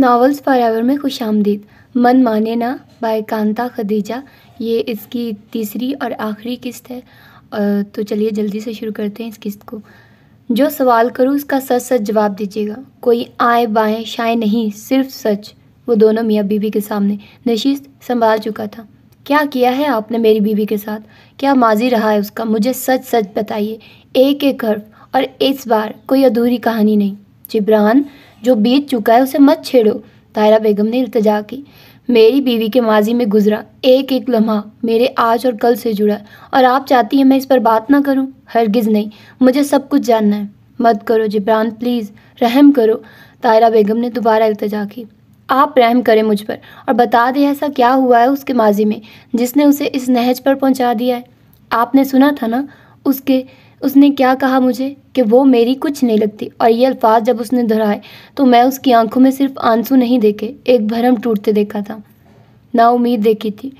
Novels ever में खुश आमदीद मन माने ना बाय कांता खदीजा ये इसकी तीसरी और आखिरी किस्त है तो चलिए जल्दी से शुरू करते हैं इस किस्त को जो सवाल करूँ उसका सच सच जवाब दीजिएगा कोई आए बाएँ शाए नहीं सिर्फ सच वो दोनों मियाँ बीबी के सामने नशीस संभाल चुका था क्या किया है आपने मेरी बीबी के साथ क्या माजी रहा है उसका मुझे सच सच बताइए एक एक हर्फ और इस बार कोई अधूरी कहानी नहीं जिब्रान जो बीत चुका है उसे मत छेड़ो तायरा बेगम ने इल्तजा की मेरी बीवी के माजी में गुजरा एक एक लम्हा मेरे आज और कल से जुड़ा और आप चाहती हैं मैं इस पर बात ना करूं? हरगिज़ नहीं मुझे सब कुछ जानना है मत करो जिब्रान प्लीज़ रहम करो तायरा बेगम ने दोबारा इल्तजा की आप रहम करें मुझ पर और बता दें ऐसा क्या हुआ है उसके माजी में जिसने उसे इस नहज पर पहुँचा दिया है आपने सुना था ना उसके उसने क्या कहा मुझे कि वो मेरी कुछ नहीं लगती और ये अल्फाज जब उसने दोहराए तो मैं उसकी आंखों में सिर्फ आंसू नहीं देखे एक भरम टूटते देखा था ना उम्मीद देखी थी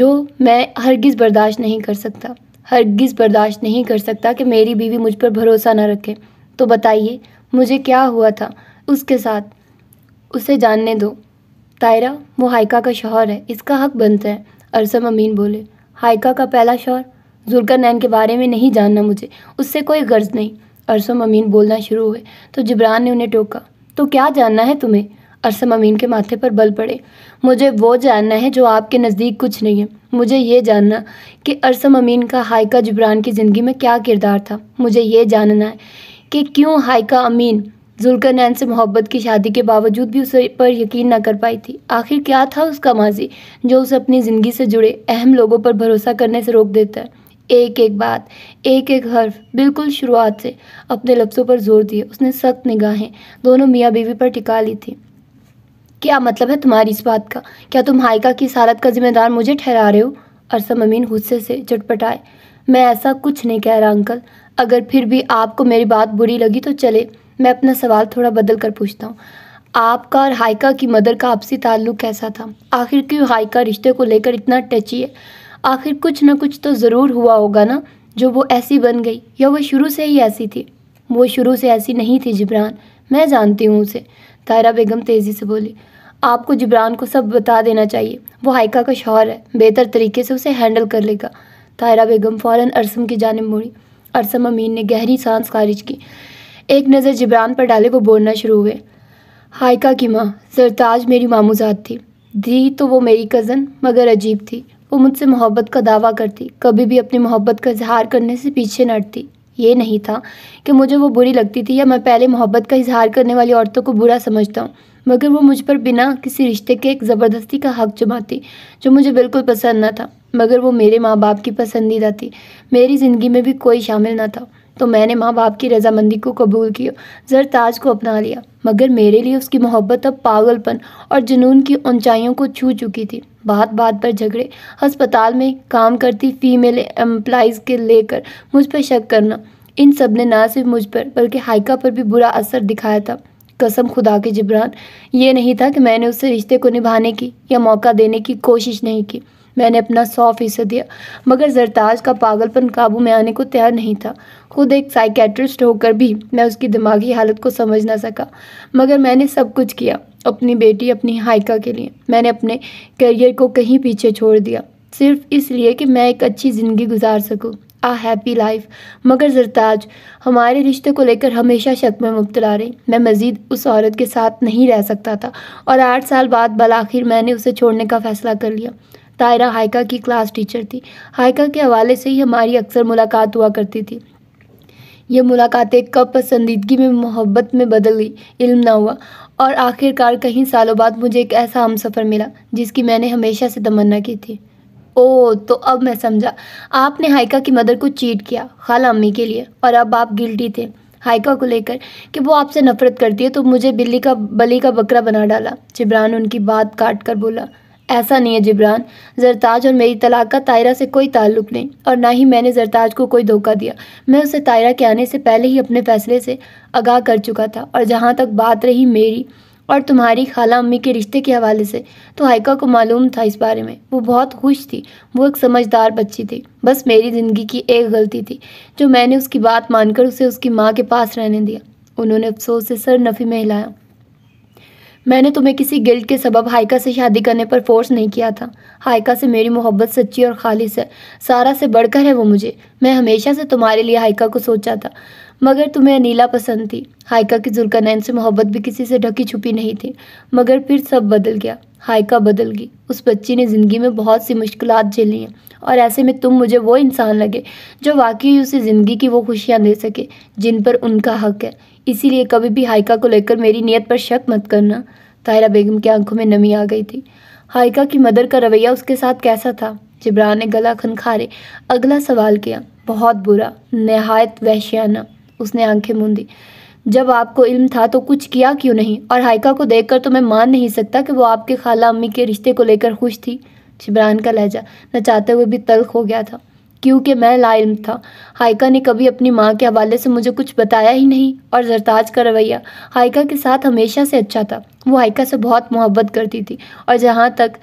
जो मैं हरगिज़ बर्दाश्त नहीं कर सकता हरगिज़ बर्दाश्त नहीं कर सकता कि मेरी बीवी मुझ पर भरोसा न रखे तो बताइए मुझे क्या हुआ था उसके साथ उसे जानने दो तायरा वो हाइका का शोहर है इसका हक बनता है अरसम अमीन बोले हाइका का पहला शोहर जुल्कर के बारे में नहीं जानना मुझे उससे कोई गर्ज नहीं अरसम अमीन बोलना शुरू हुए तो ज़बरान ने उन्हें टोका तो क्या जानना है तुम्हें अरसम अमीन के माथे पर बल पड़े मुझे वो जानना है जो आपके नज़दीक कुछ नहीं है मुझे ये जानना कि अरसम अमीन का हाइका ज़बरान की ज़िंदगी में क्या किरदार था मुझे ये जानना है कि क्यों हाइका अमीन जुल्कर नैन से मोहब्बत की शादी के बावजूद भी उसे पर यकीन ना कर पाई थी आखिर क्या था उसका माजी जो उसे अपनी ज़िंदगी से जुड़े अहम लोगों पर भरोसा करने से रोक देता है एक एक बात एक एक हर्फ बिल्कुल शुरुआत से अपने लफ्सों पर जोर दिए उसने सख्त निगाहें दोनों मियाँ बीवी पर टिका ली थी क्या मतलब है तुम्हारी इस बात का क्या तुम हाइका की सालत का जिम्मेदार मुझे ठहरा रहे हो अरसम अमीन गुस्से से चटपटाए मैं ऐसा कुछ नहीं कह रहा अंकल अगर फिर भी आपको मेरी बात बुरी लगी तो चले मैं अपना सवाल थोड़ा बदल कर पूछता हूँ आपका और हाइका की मदर का आपसी ताल्लुक कैसा था आखिर क्यों हाइका रिश्ते को लेकर इतना टची है आखिर कुछ ना कुछ तो ज़रूर हुआ होगा ना जो वो ऐसी बन गई या वो शुरू से ही ऐसी थी वो शुरू से ऐसी नहीं थी जिब्रान मैं जानती हूँ उसे तायरा बेगम तेज़ी से बोली आपको जिब्रान को सब बता देना चाहिए वो हाइका का शौहर है बेहतर तरीके से उसे हैंडल कर लेगा तायरा बेगम फ़ौर अरसम की जानब मुड़ी अरसम अमीन ने गहरी सांस खारिज की एक नज़र जिब्रान पर डाले वो बोलना शुरू हुए हाइका की माँ सरताज मेरी मामूजात थी दी तो वो मेरी कज़न मगर अजीब थी वो मुझसे मोहब्बत का दावा करती कभी भी अपनी मोहब्बत का इजहार करने से पीछे न हटती ये नहीं था कि मुझे वो बुरी लगती थी या मैं पहले मोहब्बत का इजहार करने वाली औरतों को बुरा समझता हूँ मगर वो मुझ पर बिना किसी रिश्ते के एक ज़बरदस्ती का हक जमाती जो मुझे बिल्कुल पसंद न था मगर वो मेरे माँ बाप की पसंदीदा थी मेरी ज़िंदगी में भी कोई शामिल न था तो मैंने माँ बाप की रजामंदी को कबूल किया जरताज को अपना लिया मगर मेरे लिए उसकी मोहब्बत अब पागलपन और जुनून की ऊंचाइयों को छू चुकी थी बात बात पर झगड़े अस्पताल में काम करती फीमेल एम्प्लाइज़ के लेकर मुझ पर शक करना इन सब ने ना सिर्फ मुझ पर बल्कि हाइका पर भी बुरा असर दिखाया था कसम खुदा के जिब्रान ये नहीं था कि मैंने उससे रिश्ते को निभाने की या मौका देने की कोशिश नहीं की मैंने अपना सौ फीसद दिया मगर जरताज का पागलपन काबू में आने को तैयार नहीं था खुद एक साइकेट्रिस्ट होकर भी मैं उसकी दिमागी हालत को समझ ना सका मगर मैंने सब कुछ किया अपनी बेटी अपनी हाइका के लिए मैंने अपने करियर को कहीं पीछे छोड़ दिया सिर्फ इसलिए कि मैं एक अच्छी ज़िंदगी गुजार सकूँ आ हैप्पी लाइफ मगर जरताज हमारे रिश्ते को लेकर हमेशा शक में मुबतला रही मैं मज़ीद उस औरत के साथ नहीं रह सकता था और आठ साल बाद बलाखिर मैंने उसे छोड़ने का फ़ैसला कर लिया तायरा हाइका की क्लास टीचर थी हाइका के हवाले से ही हमारी अक्सर मुलाकात हुआ करती थी यह मुलाकातें कब पसंदीदगी में मोहब्बत में बदल गई इल्म ना हुआ और आखिरकार कहीं सालों बाद मुझे एक ऐसा हम सफ़र मिला जिसकी मैंने हमेशा से तमन्ना की थी ओ तो अब मैं समझा आपने हाइका की मदर को चीट किया खाला अम्मी के लिए और अब आप गिल्टी थे हाइका को लेकर कि वो आपसे नफरत करती है तो मुझे बिल्ली का बली का बकरा बना डाला जिब्रान उनकी बात काट कर बोला ऐसा नहीं है जिब्रान जरताज और मेरी तलाक का तायरा से कोई ताल्लुक नहीं और ना ही मैंने जरताज को कोई धोखा दिया मैं उसे तायरा के आने से पहले ही अपने फैसले से आगाह कर चुका था और जहाँ तक बात रही मेरी और तुम्हारी खाला अम्मी के रिश्ते के हवाले से तो हाइका को मालूम था इस बारे में वो बहुत खुश थी वो एक समझदार बच्ची थी बस मेरी ज़िंदगी की एक गलती थी जो मैंने उसकी बात मानकर उसे उसकी माँ के पास रहने दिया उन्होंने अफसोस से सर नफ़ी में हिलाया मैंने तुम्हें किसी गिल्ट के सबब हाइका से शादी करने पर फोर्स नहीं किया था हाइका से मेरी मोहब्बत सच्ची और खालिश है सारा से बढ़कर है वो मुझे मैं हमेशा से तुम्हारे लिए हाइका को सोचा था मगर तुम्हें अनिला पसंद थी हाइका की जुल्कनैन से मोहब्बत भी किसी से ढकी छुपी नहीं थी मगर फिर सब बदल गया हाइका बदल गई उस बच्ची ने ज़िंदगी में बहुत सी मुश्किल झेली हैं और ऐसे में तुम मुझे वो इंसान लगे जो वाकई उसे ज़िंदगी की वो खुशियाँ दे सके जिन पर उनका हक है इसीलिए कभी भी हाइका को लेकर मेरी नीयत पर शक मत करना ताहिरा बेगम की आंखों में नमी आ गई थी हाइका की मदर का रवैया उसके साथ कैसा था जिब्रान ने गला खनखारे अगला सवाल किया बहुत बुरा नहायत वहशियाना उसने आंखें मूंदी जब आपको इल्म था तो कुछ किया क्यों नहीं और हाइका को देखकर तो मैं मान नहीं सकता कि वो आपके खाला अम्मी के रिश्ते को लेकर खुश थी जिब्रान का लहजा नचाते हुए भी तल्ख हो गया था क्योंकि मैं लाइम था हाइका ने कभी अपनी माँ के हवाले से मुझे कुछ बताया ही नहीं और जरताज का रवैया हाइका के साथ हमेशा से अच्छा था वो हाइका से बहुत मोहब्बत करती थी और जहाँ तक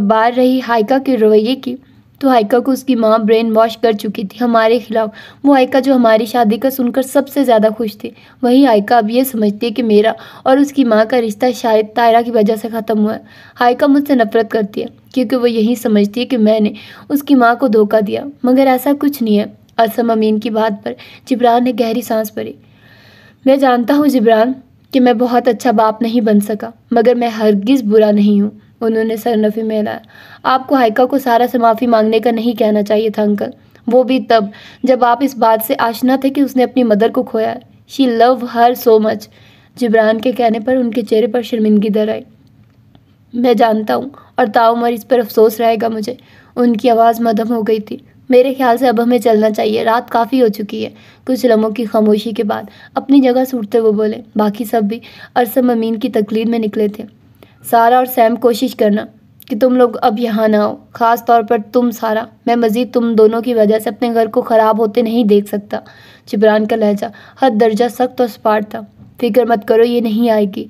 बार रही हाइका के रवैये की तो हाइका को उसकी माँ ब्रेन वॉश कर चुकी थी हमारे खिलाफ वो हाइका जो हमारी शादी का सुनकर सबसे ज़्यादा खुश थी वही हाइका अब ये समझती है कि मेरा और उसकी माँ का रिश्ता शायद तायरा की वजह से ख़त्म हुआ है हाइका मुझसे नफरत करती है क्योंकि वो यही समझती है कि मैंने उसकी माँ को धोखा दिया मगर ऐसा कुछ नहीं है असम अमीन की बात पर जिब्रान ने गहरी सांस भरी मैं जानता हूँ जिब्रान कि मैं बहुत अच्छा बाप नहीं बन सका मगर मैं हरगिज़ बुरा नहीं हूँ उन्होंने सरनफी में लाया आपको हाइका को सारा से माफ़ी मांगने का नहीं कहना चाहिए था अंकल वो भी तब जब आप इस बात से आशना थे कि उसने अपनी मदर को खोया she love her so much Jibran के कहने पर उनके चेहरे पर शर्मिंदगी दर आई मैं जानता हूँ और ताउमर इस पर अफसोस रहेगा मुझे उनकी आवाज़ मदम हो गई थी मेरे ख्याल से अब हमें चलना चाहिए रात काफ़ी हो चुकी है कुछ लम्हों की खामोशी के बाद अपनी जगह सूटते वो बोले बाकी सब भी अरसम अमीन की तकलीफ में निकले थे सारा और सैम कोशिश करना कि तुम लोग अब यहाँ ना हो ख़ास तौर पर तुम सारा मैं मज़ीद तुम दोनों की वजह से अपने घर को ख़राब होते नहीं देख सकता जिब्रान का लहजा हद दर्जा सख्त और स्पाट था फिक्र मत करो ये नहीं आएगी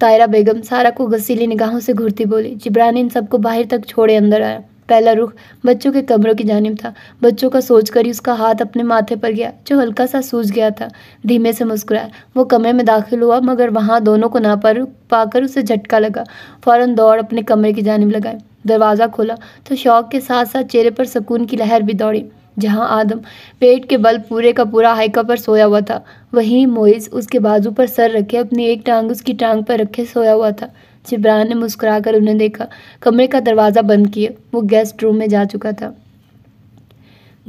तायरा बेगम सारा को गसीली निगाहों से घूरती बोली जिब्रान इन सबको बाहर तक छोड़े अंदर आया पहला रुख बच्चों के कमरों की जानब था बच्चों का सोचकर ही उसका हाथ अपने माथे पर गया जो हल्का सा सूझ गया था धीमे से मुस्कुराया वो कमरे में दाखिल हुआ मगर वहाँ दोनों को ना पर पाकर उसे झटका लगा फौरन दौड़ अपने कमरे की जानब लगाए दरवाज़ा खोला तो शौक के साथ साथ चेहरे पर सुकून की लहर भी दौड़ी जहाँ आदम पेट के बल पूरे का पूरा हाइका पर सोया हुआ था वहीं मोइज़ उसके बाजू पर सर रखे अपनी एक टांग उसकी टांग पर रखे सोया हुआ था जिब्रान ने मुस्कुरा कर उन्हें देखा कमरे का दरवाज़ा बंद किया वो गेस्ट रूम में जा चुका था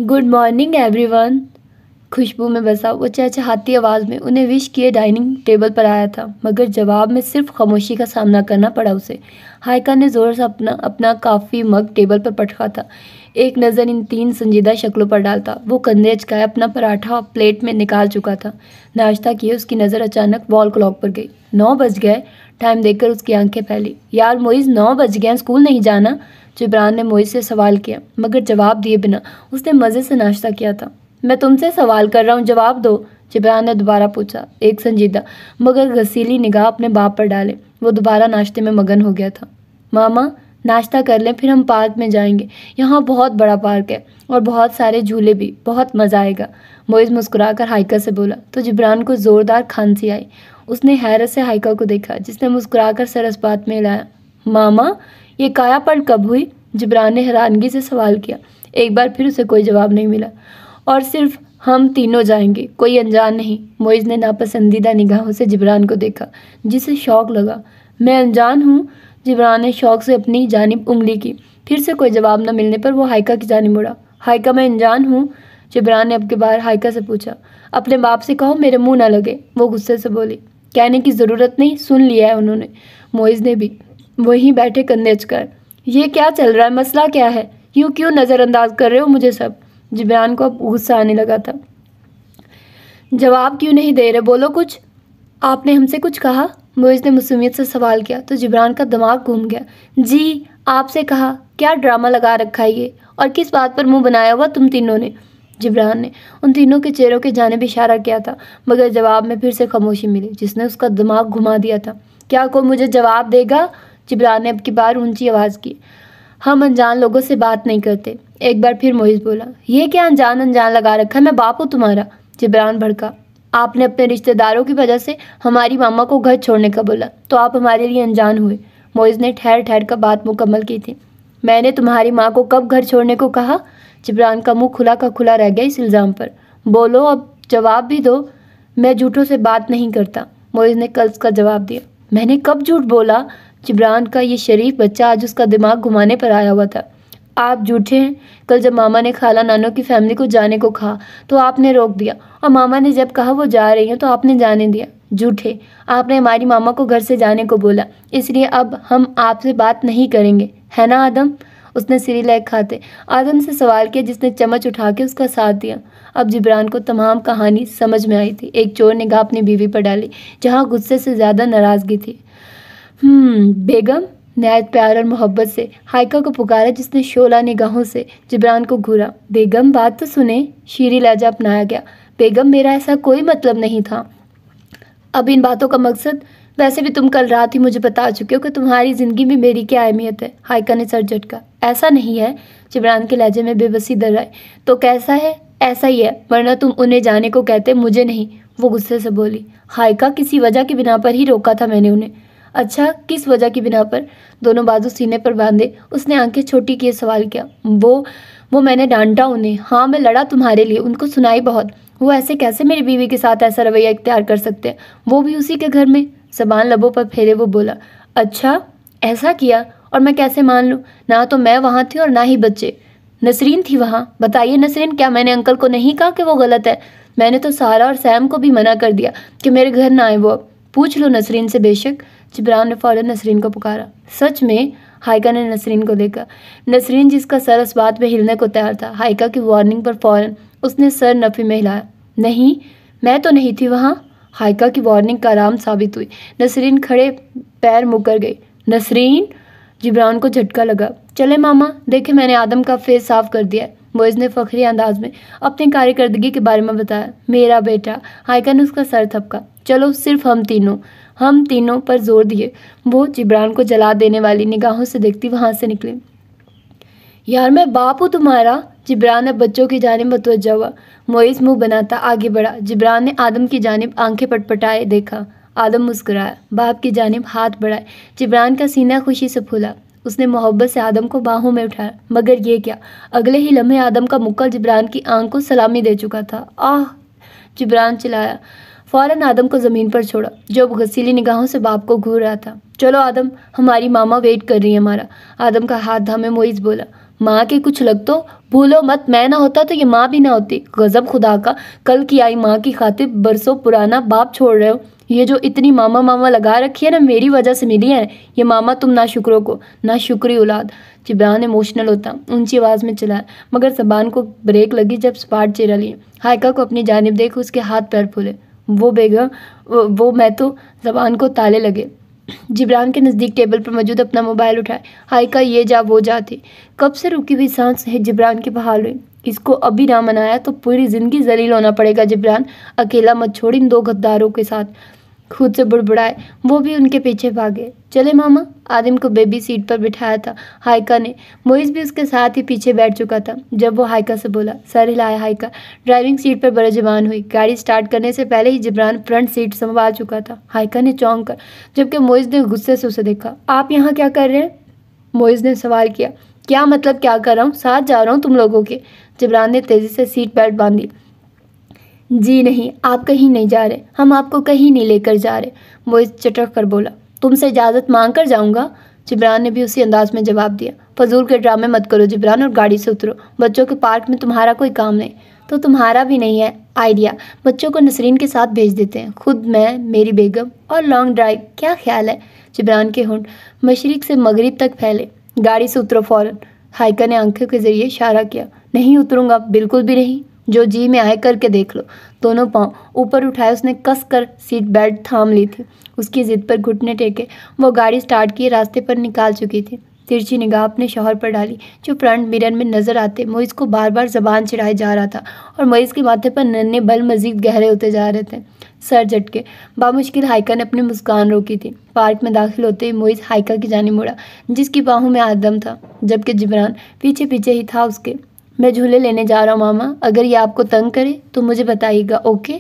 गुड मॉर्निंग एवरीवन खुशबू में बसा वो चहचहाती आवाज़ में उन्हें विश किए डाइनिंग टेबल पर आया था मगर जवाब में सिर्फ खामोशी का सामना करना पड़ा उसे हाइका ने ज़ोर से अपना अपना काफ़ी मग टेबल पर पटका था एक नज़र इन तीन संजीदा शक्लों पर डालता वो कंधे अचकाए अपना पराठा प्लेट में निकाल चुका था नाश्ता किए उसकी नज़र अचानक वॉल क्लॉक पर गई नौ बज गए टाइम देखकर उसकी आंखें फैली यार मोइज़ नौ बज गए स्कूल नहीं जाना जिब्रान ने मोइज़ से सवाल किया मगर जवाब दिए बिना उसने मज़े से नाश्ता किया था मैं तुमसे सवाल कर रहा हूँ जवाब दो जिब्रान ने दोबारा पूछा एक संजीदा मगर घसीली निगाह अपने बाप पर डाले वो दोबारा नाश्ते में मगन हो गया था मामा नाश्ता कर लें फिर हम पार्क में जाएंगे यहाँ बहुत बड़ा पार्क है और बहुत सारे झूले भी बहुत मज़ा आएगा मोइज़ मुस्कुराकर हाइका से बोला तो जिब्रान को ज़ोरदार खांसी आई उसने हैरत से हाइका को देखा जिसने मुस्कुराकर सर अस्पात में लाया मामा ये कायापलट कब हुई जिब्रान ने हैरानगी से सवाल किया एक बार फिर उसे कोई जवाब नहीं मिला और सिर्फ हम तीनों जाएंगे कोई अनजान नहीं मोइज़ ने नापसंदीदा निगाहों से जिब्रान को देखा जिसे शौक लगा मैं अनजान हूँ जिब्रान ने शौक से अपनी जानब उंगली की फिर से कोई जवाब न मिलने पर वो हाइका की जानब उड़ा हाइका मैं अनजान हूँ जिब्रान ने अब के बाहर हाइका से पूछा अपने बाप से कहो मेरे मुंह ना लगे वो गुस्से से बोली कहने की ज़रूरत नहीं सुन लिया है उन्होंने मोइज़ ने भी वहीं बैठे कंधे अचकर ये क्या चल रहा है मसला क्या है यूँ क्यों नज़रअंदाज कर रहे हो मुझे सब जिब्रान को अब गुस्सा आने लगा था जवाब क्यों नहीं दे रहे बोलो कुछ आपने हमसे कुछ कहा मोइज़ ने मसूमियत से सवाल किया तो जिब्रान का दिमाग घूम गया जी आपसे कहा क्या ड्रामा लगा रखा है ये और किस बात पर मुंह बनाया हुआ तुम तीनों ने जिब्रान ने उन तीनों के चेहरों के भी इशारा किया था मगर जवाब में फिर से खामोशी मिली जिसने उसका दिमाग घुमा दिया था क्या कोई मुझे जवाब देगा जिब्रान ने अब की बार ऊंची आवाज़ की हम अनजान लोगों से बात नहीं करते एक बार फिर मोहित बोला ये क्या अनजान अनजान लगा रखा है मैं बाप हूँ तुम्हारा जिब्रान भड़का आपने अपने रिश्तेदारों की वजह से हमारी मामा को घर छोड़ने का बोला तो आप हमारे लिए अनजान हुए मोइज़ ने ठहर ठहर कर बात मुकम्मल की थी मैंने तुम्हारी माँ को कब घर छोड़ने को कहा जिब्रान का मुंह खुला का खुला रह गया इस इल्ज़ाम पर बोलो अब जवाब भी दो मैं झूठों से बात नहीं करता मोइज़ ने कल का जवाब दिया मैंने कब झूठ बोला जिब्रान का ये शरीफ बच्चा आज उसका दिमाग घुमाने पर आया हुआ था आप झूठे हैं कल जब मामा ने खाला नानों की फैमिली को जाने को कहा तो आपने रोक दिया और मामा ने जब कहा वो जा रही हैं तो आपने जाने दिया झूठे आपने हमारी मामा को घर से जाने को बोला इसलिए अब हम आपसे बात नहीं करेंगे है ना आदम उसने सिरी लैग खाते आदम से सवाल किया जिसने चम्मच उठा के उसका साथ दिया अब जिब्रान को तमाम कहानी समझ में आई थी एक चोर निगाह अपनी बीवी पर डाली जहाँ गुस्से से ज़्यादा नाराज़गी थी हम्म, बेगम नहायत प्यार और मोहब्बत से हाइका को पुकारा जिसने शोला निगाहों से जबरान को घूरा बेगम बात तो सुने शीरी लहजा अपनाया गया बेगम मेरा ऐसा कोई मतलब नहीं था अब इन बातों का मकसद वैसे भी तुम कल रात ही मुझे बता चुके हो कि तुम्हारी ज़िंदगी में मेरी क्या अहमियत है हाइका ने सर झटका ऐसा नहीं है जबरान के लहजे में बेबसी आए तो कैसा है ऐसा ही है वरना तुम उन्हें जाने को कहते मुझे नहीं वो गुस्से से बोली हाइका किसी वजह के बिना पर ही रोका था मैंने उन्हें अच्छा किस वजह की बिना पर दोनों बाजू सीने पर बांधे उसने आंखें छोटी किए सवाल किया वो वो मैंने डांटा उन्हें हाँ मैं लड़ा तुम्हारे लिए उनको सुनाई बहुत वो ऐसे कैसे मेरी बीवी के साथ ऐसा रवैया इख्तियार कर सकते हैं वो भी उसी के घर में जबान लबों पर फेरे वो बोला अच्छा ऐसा किया और मैं कैसे मान लूँ ना तो मैं वहाँ थी और ना ही बच्चे नसरीन थी वहाँ बताइए नसरीन क्या मैंने अंकल को नहीं कहा कि वो गलत है मैंने तो सारा और सैम को भी मना कर दिया कि मेरे घर ना आए वो अब पूछ लो नसरीन से बेशक जिब्रान ने फ़ौरन नसरीन को पुकारा सच में हाइका ने नसरीन को देखा नसरीन जिसका सर इस बात में हिलने को तैयार था हाइका की वार्निंग पर फ़ौरन उसने सर नफ़ी में हिलाया नहीं मैं तो नहीं थी वहाँ हाइका की वार्निंग का आराम साबित हुई नसरीन खड़े पैर मुकर गई नसरीन जिब्रान को झटका लगा चले मामा देखे मैंने आदम का फेस साफ कर दिया मोइज ने फखरी अंदाज में अपनी कार्यकर्दगी के बारे में बताया मेरा बेटा हाइका ने उसका सर थपका चलो सिर्फ हम तीनों हम तीनों पर जोर दिए वो जिब्रान को जला देने वाली निगाहों से देखती वहाँ से निकली यार मैं बाप हूँ तुम्हारा जिब्रान ने बच्चों की जानब मतवजा हुआ मोइस मुंह बनाता आगे बढ़ा जिब्रान ने आदम की जानब आंखें पटपटाए देखा आदम मुस्कुराया बाप की जानब हाथ बढ़ाए जिब्रान का सीना खुशी से फूला उसने मोहब्बत से आदम को बाहों में उठाया मगर ये क्या अगले ही लम्हे आदम का मुक्का जिब्रान की आंख को सलामी दे चुका था आह जिब्रान चिल्लाया फ़ौरन आदम को ज़मीन पर छोड़ा जो अब गसीली निगाहों से बाप को घूर रहा था चलो आदम हमारी मामा वेट कर रही है हमारा आदम का हाथ धामे मोइज बोला माँ के कुछ लग तो भूलो मत मैं ना होता तो ये माँ भी ना होती गज़ब खुदा का कल की आई माँ की खातिर बरसों पुराना बाप छोड़ रहे हो ये जो इतनी मामा मामा लगा रखी है ना मेरी वजह से मिली है ये मामा तुम ना शुक्रों को ना शुक्री औलाद जिबान इमोशनल होता ऊंची आवाज़ में चलाया मगर जबान को ब्रेक लगी जब स्पाट चेरा लिए हायका को अपनी जानब देख उसके हाथ पैर फूले वो बेगम वो मैं तो जबान को ताले लगे जिब्रान के नज़दीक टेबल पर मौजूद अपना मोबाइल उठाए हाय का ये जा वो जा थी कब से रुकी हुई सांस है जिब्रान की बहाल हुई इसको अभी ना मनाया तो पूरी ज़िंदगी जलील होना पड़ेगा जिब्रान अकेला मत छोड़ इन दो गद्दारों के साथ खुद से बुड़बुड़ाए वो भी उनके पीछे भागे चले मामा आदिम को बेबी सीट पर बिठाया था हाइका ने मोइस भी उसके साथ ही पीछे बैठ चुका था जब वो हाइका से बोला सर हिलाया हाइका ड्राइविंग सीट पर बड़े जवान हुई गाड़ी स्टार्ट करने से पहले ही जिब्रान फ्रंट सीट संभाल चुका था हाइका ने चौंक कर जबकि मोइस ने गुस्से से उसे देखा आप यहाँ क्या कर रहे हैं मोइस ने सवाल किया क्या मतलब क्या कर रहा हूँ साथ जा रहा हूँ तुम लोगों के जिब्रान ने तेज़ी से सीट बेल्ट बांधी जी नहीं आप कहीं नहीं जा रहे हम आपको कहीं नहीं लेकर जा रहे इस चटक कर बोला तुमसे इजाज़त मांग कर जाऊँगा जिब्रान ने भी उसी अंदाज में जवाब दिया फजूल के ड्रामे मत करो जिब्रान और गाड़ी से उतरो बच्चों के पार्क में तुम्हारा कोई काम नहीं तो तुम्हारा भी नहीं है आइडिया बच्चों को नसरीन के साथ भेज देते हैं खुद मैं मेरी बेगम और लॉन्ग ड्राइव क्या ख्याल है जिब्रान के होंड मशरक से मग़रब तक फैले गाड़ी से उतरो फ़ौरन हाइका ने आंखों के ज़रिए इशारा किया नहीं उतरूँगा बिल्कुल भी नहीं जो जी में आए करके देख लो दोनों पाँव ऊपर उठाए उसने कस कर सीट बेल्ट थाम ली थी उसकी ज़िद पर घुटने टेके वो गाड़ी स्टार्ट किए रास्ते पर निकाल चुकी थी तिरछी निगाह अपने शोहर पर डाली जो फ्रंट मिरर में नज़र आते मोइस को बार बार जबान चिढ़ाए जा रहा था और मोइस के माथे पर नन्हे बल मजीद गहरे होते जा रहे थे सर झटके बामुश्किल हाइका ने अपनी मुस्कान रोकी थी पार्क में दाखिल होते ही मोइस हाइका की जानी मुड़ा जिसकी बाहों में आदम था जबकि जिबरान पीछे पीछे ही था उसके मैं झूले लेने जा रहा हूँ मामा अगर ये आपको तंग करे तो मुझे बताइएगा ओके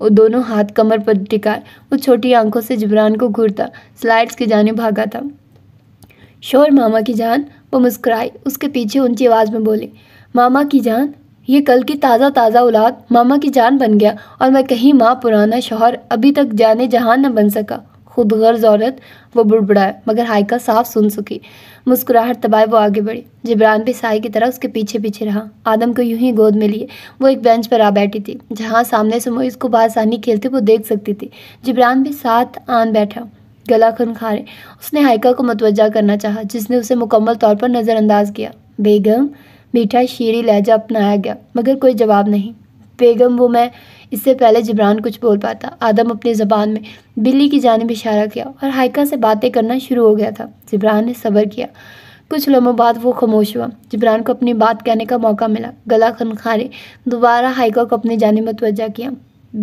वो दोनों हाथ कमर पर टिकाए वो छोटी आंखों से जबरान को घूरता स्लाइड्स की जाने भागा था शोर मामा की जान वो मुस्कुराई उसके पीछे ऊंची आवाज़ में बोले मामा की जान ये कल की ताज़ा ताज़ा औलाद मामा की जान बन गया और मैं कहीं माँ पुराना शोहर अभी तक जाने जहान न बन सका गर्ज औरत वो बुड़बुड़ाया मगर हाइका साफ सुन सकी मुस्कुराहट तबाह वो आगे बढ़ी जिब्रान भी साई की तरह उसके पीछे पीछे रहा आदम को यूं ही गोद में लिए वो एक बेंच पर आ बैठी थी जहाँ सामने से मोईस को बासानी खेलते वो देख सकती थी जिब्रान भी साथ आन बैठा गला खन खा रहे उसने हाइका को मतवजा करना चाहा जिसने उसे मुकम्मल तौर पर नज़रअंदाज किया बेगम मीठा शीरी लहजा अपनाया गया मगर कोई जवाब नहीं बेगम वो मैं इससे पहले जिब्रान कुछ बोल पाता आदम अपनी ज़बान में बिल्ली की जानब इशारा किया और हाइका से बातें करना शुरू हो गया था जिब्रान ने सब्र किया कुछ लम्हों बाद वो खामोश हुआ जिब्रान को अपनी बात कहने का मौका मिला गला खनखारे दोबारा हाइका को अपनी जानब मतवजा किया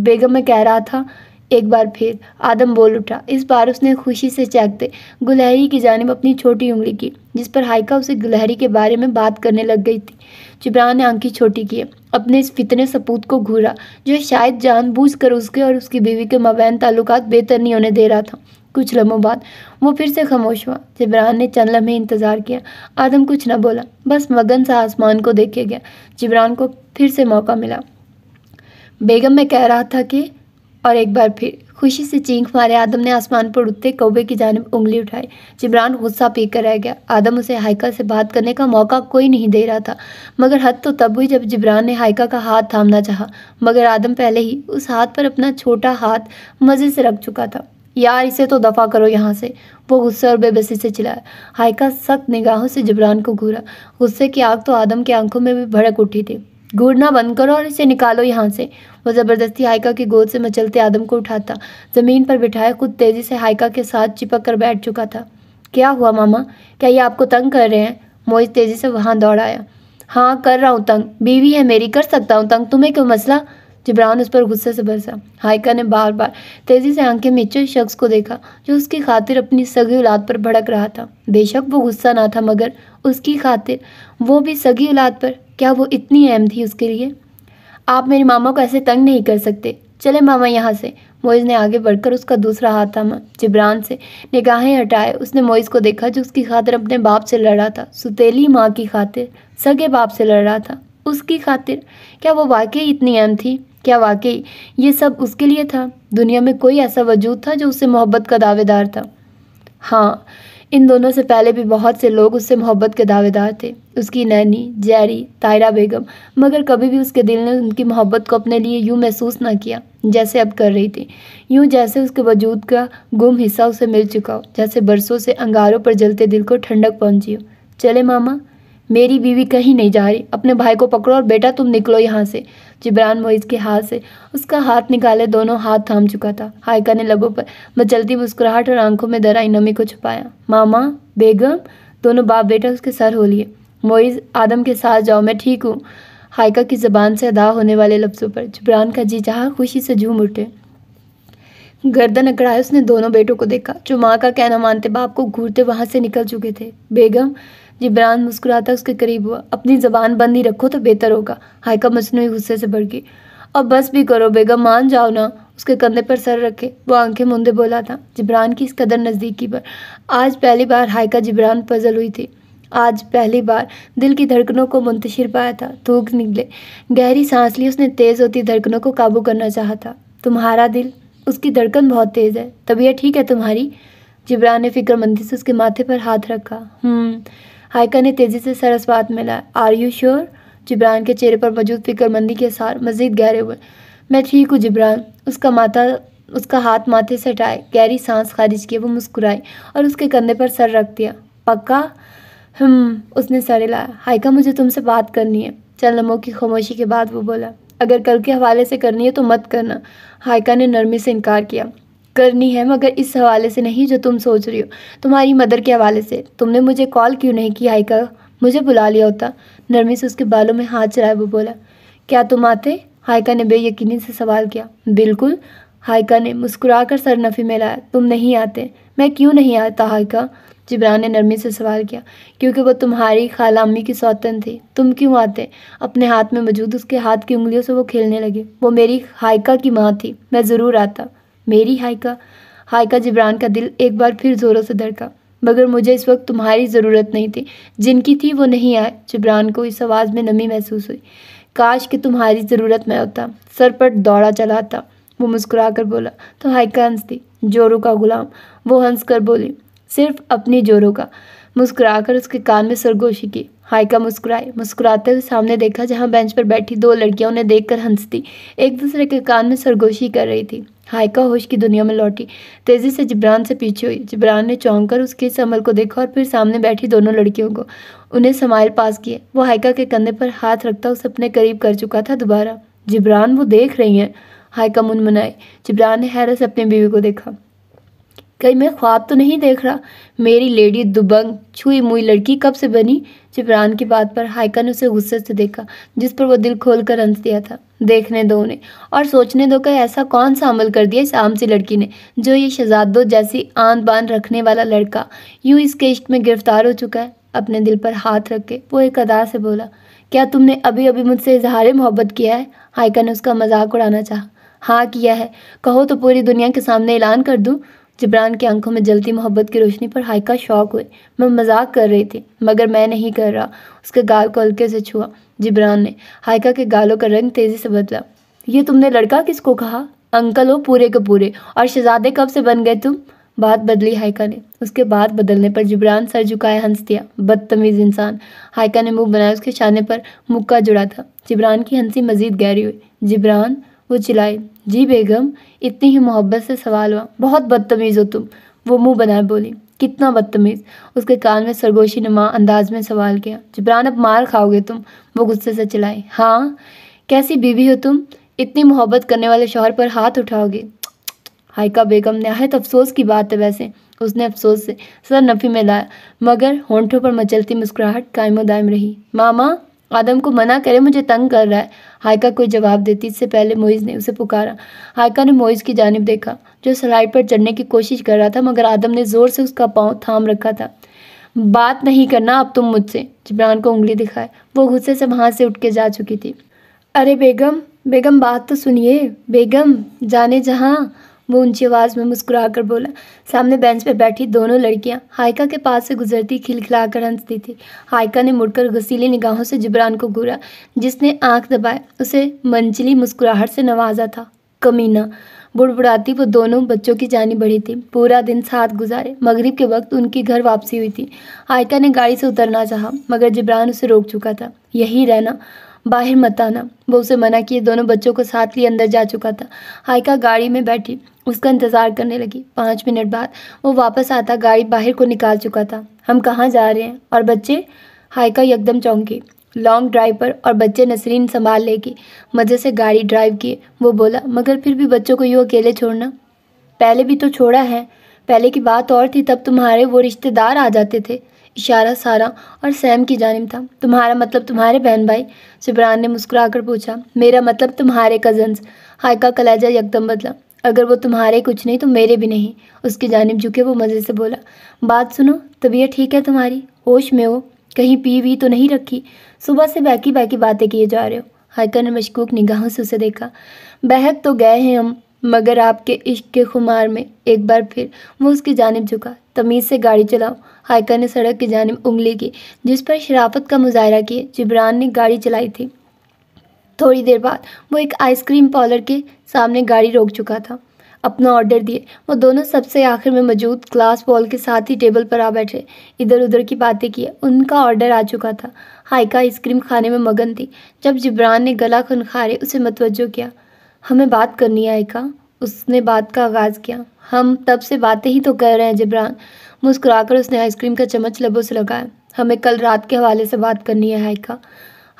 बेगम मैं कह रहा था एक बार फिर आदम बोल उठा इस बार उसने खुशी से चैकते गुलहरी की जानब अपनी छोटी उंगली की जिस पर हाइका उसे गुलहरी के बारे में बात करने लग गई थी जिब्रान ने आंखें छोटी की अपने इस फितने सपूत को घूरा जो शायद जानबूझकर उसके और उसकी बीवी के मबैन ताल्लुकात बेहतर नहीं होने दे रहा था कुछ लम्हों बाद वो फिर से खामोश हुआ जिब्रान ने चंद लम्हे इंतज़ार किया आदम कुछ न बोला बस मगन सा आसमान को देखे गया जिब्रान को फिर से मौका मिला बेगम मैं कह रहा था कि और एक बार फिर खुशी से चीख मारे आदम ने आसमान पर उठते कौवे की जानब उंगली उठाई जिमरान गुस्सा पी कर रह गया आदम उसे हाइका से बात करने का मौका कोई नहीं दे रहा था मगर हद तो तब हुई जब जिमरान ने हाइका का हाथ थामना चाहा मगर आदम पहले ही उस हाथ पर अपना छोटा हाथ मज़े से रख चुका था यार इसे तो दफ़ा करो यहाँ से वो गुस्से और बेबसी से चिल्लाया हाइका सख्त निगाहों से जिबरान को घूरा गुस्से की आग तो आदम की आंखों में भी भड़क उठी थी घूरना बंद करो और इसे निकालो यहाँ से वो ज़बरदस्ती हाइका की गोद से मचलते आदम को उठाता ज़मीन पर बिठाए खुद तेज़ी से हाइका के साथ चिपक कर बैठ चुका था क्या हुआ मामा क्या ये आपको तंग कर रहे हैं मोइज तेज़ी से वहाँ दौड़ आया हाँ कर रहा हूँ तंग बीवी है मेरी कर सकता हूँ तंग तुम्हें क्यों मसला जिब्रान उस पर गुस्से से बरसा हाइका ने बार बार तेज़ी से आंखें मिचे शख्स को देखा जो उसकी खातिर अपनी सगी औलाद पर भड़क रहा था बेशक वो गुस्सा ना था मगर उसकी खातिर वो भी सगी औलाद पर क्या वो इतनी अहम थी उसके लिए आप मेरे मामा को ऐसे तंग नहीं कर सकते चले मामा यहाँ से मोइज़ ने आगे बढ़कर उसका दूसरा हाथ थामा जिब्रान से निगाहें हटाए उसने मोइज़ को देखा जो उसकी खातिर अपने बाप से लड़ रहा था सुतीली माँ की खातिर सगे बाप से लड़ रहा था उसकी खातिर क्या वो वाकई इतनी अहम थी क्या वाकई ये सब उसके लिए था दुनिया में कोई ऐसा वजूद था जो उससे मोहब्बत का दावेदार था हाँ इन दोनों से पहले भी बहुत से लोग उससे मोहब्बत के दावेदार थे उसकी नैनी जैरी तायरा बेगम मगर कभी भी उसके दिल ने उनकी मोहब्बत को अपने लिए यूँ महसूस ना किया जैसे अब कर रही थी यूँ जैसे उसके वजूद का गुम हिस्सा उसे मिल चुका हो जैसे बरसों से अंगारों पर जलते दिल को ठंडक पहुंची हो चले मामा मेरी बीवी कहीं नहीं जा रही अपने भाई को पकड़ो और बेटा तुम निकलो यहाँ से जिब्रान मोइज के हाथ से उसका हाथ निकाले दोनों हाथ थाम चुका था हायका ने लबों पर मचलती मुस्कुराहट और आंखों में दरा नमी को छुपाया मामा बेगम दोनों बाप बेटा उसके सर हो लिए मोइज़ आदम के साथ जाओ मैं ठीक हूँ हाइका की ज़बान से अदा होने वाले लफ्ज़ों पर जुबरान का जी जहाँ खुशी से झूम उठे गर्दन अकड़ाए उसने दोनों बेटों को देखा जो माँ का कहना मानते बाप को घूरते वहाँ से निकल चुके थे बेगम जिब्रान मुस्कुराता उसके करीब हुआ अपनी ज़बान बंद ही रखो तो बेहतर होगा हाइका मसनू गुस्से से भड़की अब बस भी करो बेगम मान जाओ ना उसके कंधे पर सर रखे वो आंखें मुंदे बोला था जिब्रान की इस कदर नज़दीकी पर आज पहली बार हाइका जिब्रान पजल हुई थी आज पहली बार दिल की धड़कनों को मुंतशिर पाया था थूक निकले गहरी सांस ली उसने तेज़ होती धड़कनों को काबू करना चाहा था तुम्हारा दिल उसकी धड़कन बहुत तेज़ है तबीयत ठीक है तुम्हारी जिब्रान ने फिक्रमंदी से उसके माथे पर हाथ रखा हायका हम्म, ने तेज़ी से सरस बात मिला आर यू श्योर जिब्रान के चेहरे पर मौजूद फिक्रमंदी के सार मजीद गहरे हुए मैं ठीक हूँ जिब्रान उसका माथा उसका हाथ माथे से हटाए गहरी सांस खारिज किए वो मुस्कुराई और उसके कंधे पर सर रख दिया पक्का हम उसने हिलाया हाइका मुझे तुमसे बात करनी है चल नमो की खामोशी के बाद वो बोला अगर कल के हवाले से करनी है तो मत करना हाइका ने नरमी से इनकार किया करनी है मगर इस हवाले से नहीं जो तुम सोच रही हो तुम्हारी मदर के हवाले से तुमने मुझे कॉल क्यों नहीं की हाइका मुझे बुला लिया होता नरमी से उसके बालों में हाथ चलाए वो बोला क्या तुम आते हाइका ने बेयकीनी से सवाल किया बिल्कुल हाइका ने मुस्कुरा कर सर नफ़ी में लाया तुम नहीं आते मैं क्यों नहीं आता हाइका जिब्रान ने नरमी से सवाल किया क्योंकि वो तुम्हारी खाला अम्मी की सौतन थी तुम क्यों आते अपने हाथ में मौजूद उसके हाथ की उंगलियों से वो खेलने लगे वो मेरी हाइका की माँ थी मैं ज़रूर आता मेरी हाइका हाइका जिब्रान का दिल एक बार फिर ज़ोरों से धड़का मगर मुझे इस वक्त तुम्हारी ज़रूरत नहीं थी जिनकी थी वो नहीं आए जिब्रान को इस आवाज़ में नमी महसूस हुई काश कि तुम्हारी ज़रूरत में होता सरपट दौड़ा चला था वो मुस्कुरा कर बोला तो हाइका हंस थी जोरू का गुलाम वो हंस कर बोली सिर्फ अपने जोरों का मुस्कुराकर उसके कान में सरगोशी की हाइका मुस्कुराई मुस्कुराते हुए सामने देखा जहाँ बेंच पर बैठी दो लड़कियाँ उन्हें देखकर हंसती एक दूसरे के कान में सरगोशी कर रही थी हाइका होश की दुनिया में लौटी तेज़ी से जिब्रान से पीछे हुई जिब्रान ने चौंक कर उसके इस अमल को देखा और फिर सामने बैठी दोनों लड़कियों को उन्हें समाइल पास किए वो हाइका के कंधे पर हाथ रखता उसे अपने करीब कर चुका था दोबारा जिब्रान वो देख रही हैं हाइका मुनमुनाई जिब्रान ने हैरत से अपनी बीवी को देखा कहीं मैं ख्वाब तो नहीं देख रहा मेरी लेडी दुबंग छुई मुई लड़की कब से बनी चिपरान की बात पर हाइका ने उसे गुस्से से देखा जिस पर वो दिल खोल कर हंस दिया था देखने दो उन्हें और सोचने दो कि ऐसा कौन सा अमल कर दिया इस आम सी लड़की ने जो ये शहजादो जैसी आन बान रखने वाला लड़का यूँ इसके इश्क में गिरफ्तार हो चुका है अपने दिल पर हाथ रख के वो एक अदा से बोला क्या तुमने अभी अभी मुझसे इजहार मोहब्बत किया है हाइका ने उसका मजाक उड़ाना चाहा हाँ किया है कहो तो पूरी दुनिया के सामने ऐलान कर दूँ जबरान की आंखों में जलती मोहब्बत की रोशनी पर हाइका शौक हुए मैं मजाक कर रही थी मगर मैं नहीं कर रहा उसके गाल को हल्के से छुआ जबरान ने हाइका के गालों का रंग तेज़ी से बदला ये तुमने लड़का किसको कहा अंकल हो पूरे के पूरे और शहजादे कब से बन गए तुम बात बदली हाइका ने उसके बाद बदलने पर जबरान सर झुकाए हंस दिया बदतमीज़ इंसान हाइका ने मुंह बनाया उसके शाने पर मुक्का जुड़ा था जबरान की हंसी मजीद गहरी हुई जबरान वो चिल्लाए जी बेगम इतनी ही मोहब्बत से सवाल हुआ बहुत बदतमीज़ हो तुम वो मुंह बनाए बोली कितना बदतमीज़ उसके कान में सरगोशी नुमा अंदाज में सवाल किया जबरान अब मार खाओगे तुम वो गुस्से से चिल्लाए हाँ कैसी बीवी हो तुम इतनी मोहब्बत करने वाले शोहर पर हाथ उठाओगे हाइका बेगम नहायत अफसोस की बात है वैसे उसने अफसोस से सर नफ़ी में लाया मगर होंठों पर मचलती मुस्कुराहट कायम दायम रही मामा आदम को मना करे मुझे तंग कर रहा है हायका कोई जवाब देती इससे पहले मोइज़ ने उसे पुकारा हायका ने मोइज़ की जानब देखा जो स्लाइड पर चढ़ने की कोशिश कर रहा था मगर आदम ने ज़ोर से उसका पाँव थाम रखा था बात नहीं करना अब तुम मुझसे जिब्रान को उंगली दिखाए वो गुस्से से वहाँ से उठ के जा चुकी थी अरे बेगम बेगम बात तो सुनिए बेगम जाने जहाँ वो ऊंची आवाज़ में मुस्कुराकर बोला सामने बेंच पर बैठी दोनों लड़कियां हाइका के पास से गुजरती खिलखिलाकर हंसती थी हाइका ने मुड़कर गसीली निगाहों से जबरान को घूरा जिसने आंख दबाए उसे मंचली मुस्कुराहट से नवाजा था कमीना बुड़बुड़ाती वो दोनों बच्चों की जानी बढ़ी थी पूरा दिन साथ गुजारे मगरिब के वक्त उनकी घर वापसी हुई थी आयका ने गाड़ी से उतरना चाहा मगर जिब्रान उसे रोक चुका था यही रहना बाहर मत आना वो उसे मना किए दोनों बच्चों को साथ लिए अंदर जा चुका था हाइका गाड़ी में बैठी उसका इंतज़ार करने लगी पाँच मिनट बाद वो वापस आता गाड़ी बाहर को निकाल चुका था हम कहाँ जा रहे हैं और बच्चे हाइका यकदम चौंकी लॉन्ग ड्राइव पर और बच्चे नसरीन संभाल लेगी मज़े से गाड़ी ड्राइव किए वो बोला मगर फिर भी बच्चों को यूँ अकेले छोड़ना पहले भी तो छोड़ा है पहले की बात और थी तब तुम्हारे वो रिश्तेदार आ जाते थे इशारा सारा और सैम की जानब था तुम्हारा मतलब तुम्हारे बहन भाई जिब्रान ने मुस्कुरा कर पूछा मेरा मतलब तुम्हारे कजन्स हायका कलेजा यकदम बदला अगर वो तुम्हारे कुछ नहीं तो मेरे भी नहीं उसकी जानब झुके वो मज़े से बोला बात सुनो तबीयत ठीक है तुम्हारी होश में हो कहीं पी वी तो नहीं रखी सुबह से बैकी बैकी बातें किए जा रहे हो हायका ने मशकूक निगाहों से उसे देखा बहक तो गए हैं हम मगर आपके इश्क के खुमार में एक बार फिर वो उसकी जानब झुका तमीज़ से गाड़ी चलाओ हायका ने सड़क की जानब उंगली की जिस पर शराफत का मुजाहरा किए जिब्रान ने गाड़ी चलाई थी थोड़ी देर बाद वो एक आइसक्रीम पार्लर के सामने गाड़ी रोक चुका था अपना ऑर्डर दिए वो दोनों सबसे आखिर में मौजूद ग्लास बॉल के साथ ही टेबल पर आ बैठे इधर उधर की बातें किए उनका ऑर्डर आ चुका था हाइका आइसक्रीम खाने में मगन थी जब जिब्रान ने गला खनखारे उसे मतवजो किया हमें बात करनी है आयका उसने बात का आगाज़ किया हम तब से बातें ही तो कर रहे हैं जिब्रान मुस्कुराकर उसने आइसक्रीम का चम्मच लबों से लगाया हमें कल रात के हवाले से बात करनी है हाइका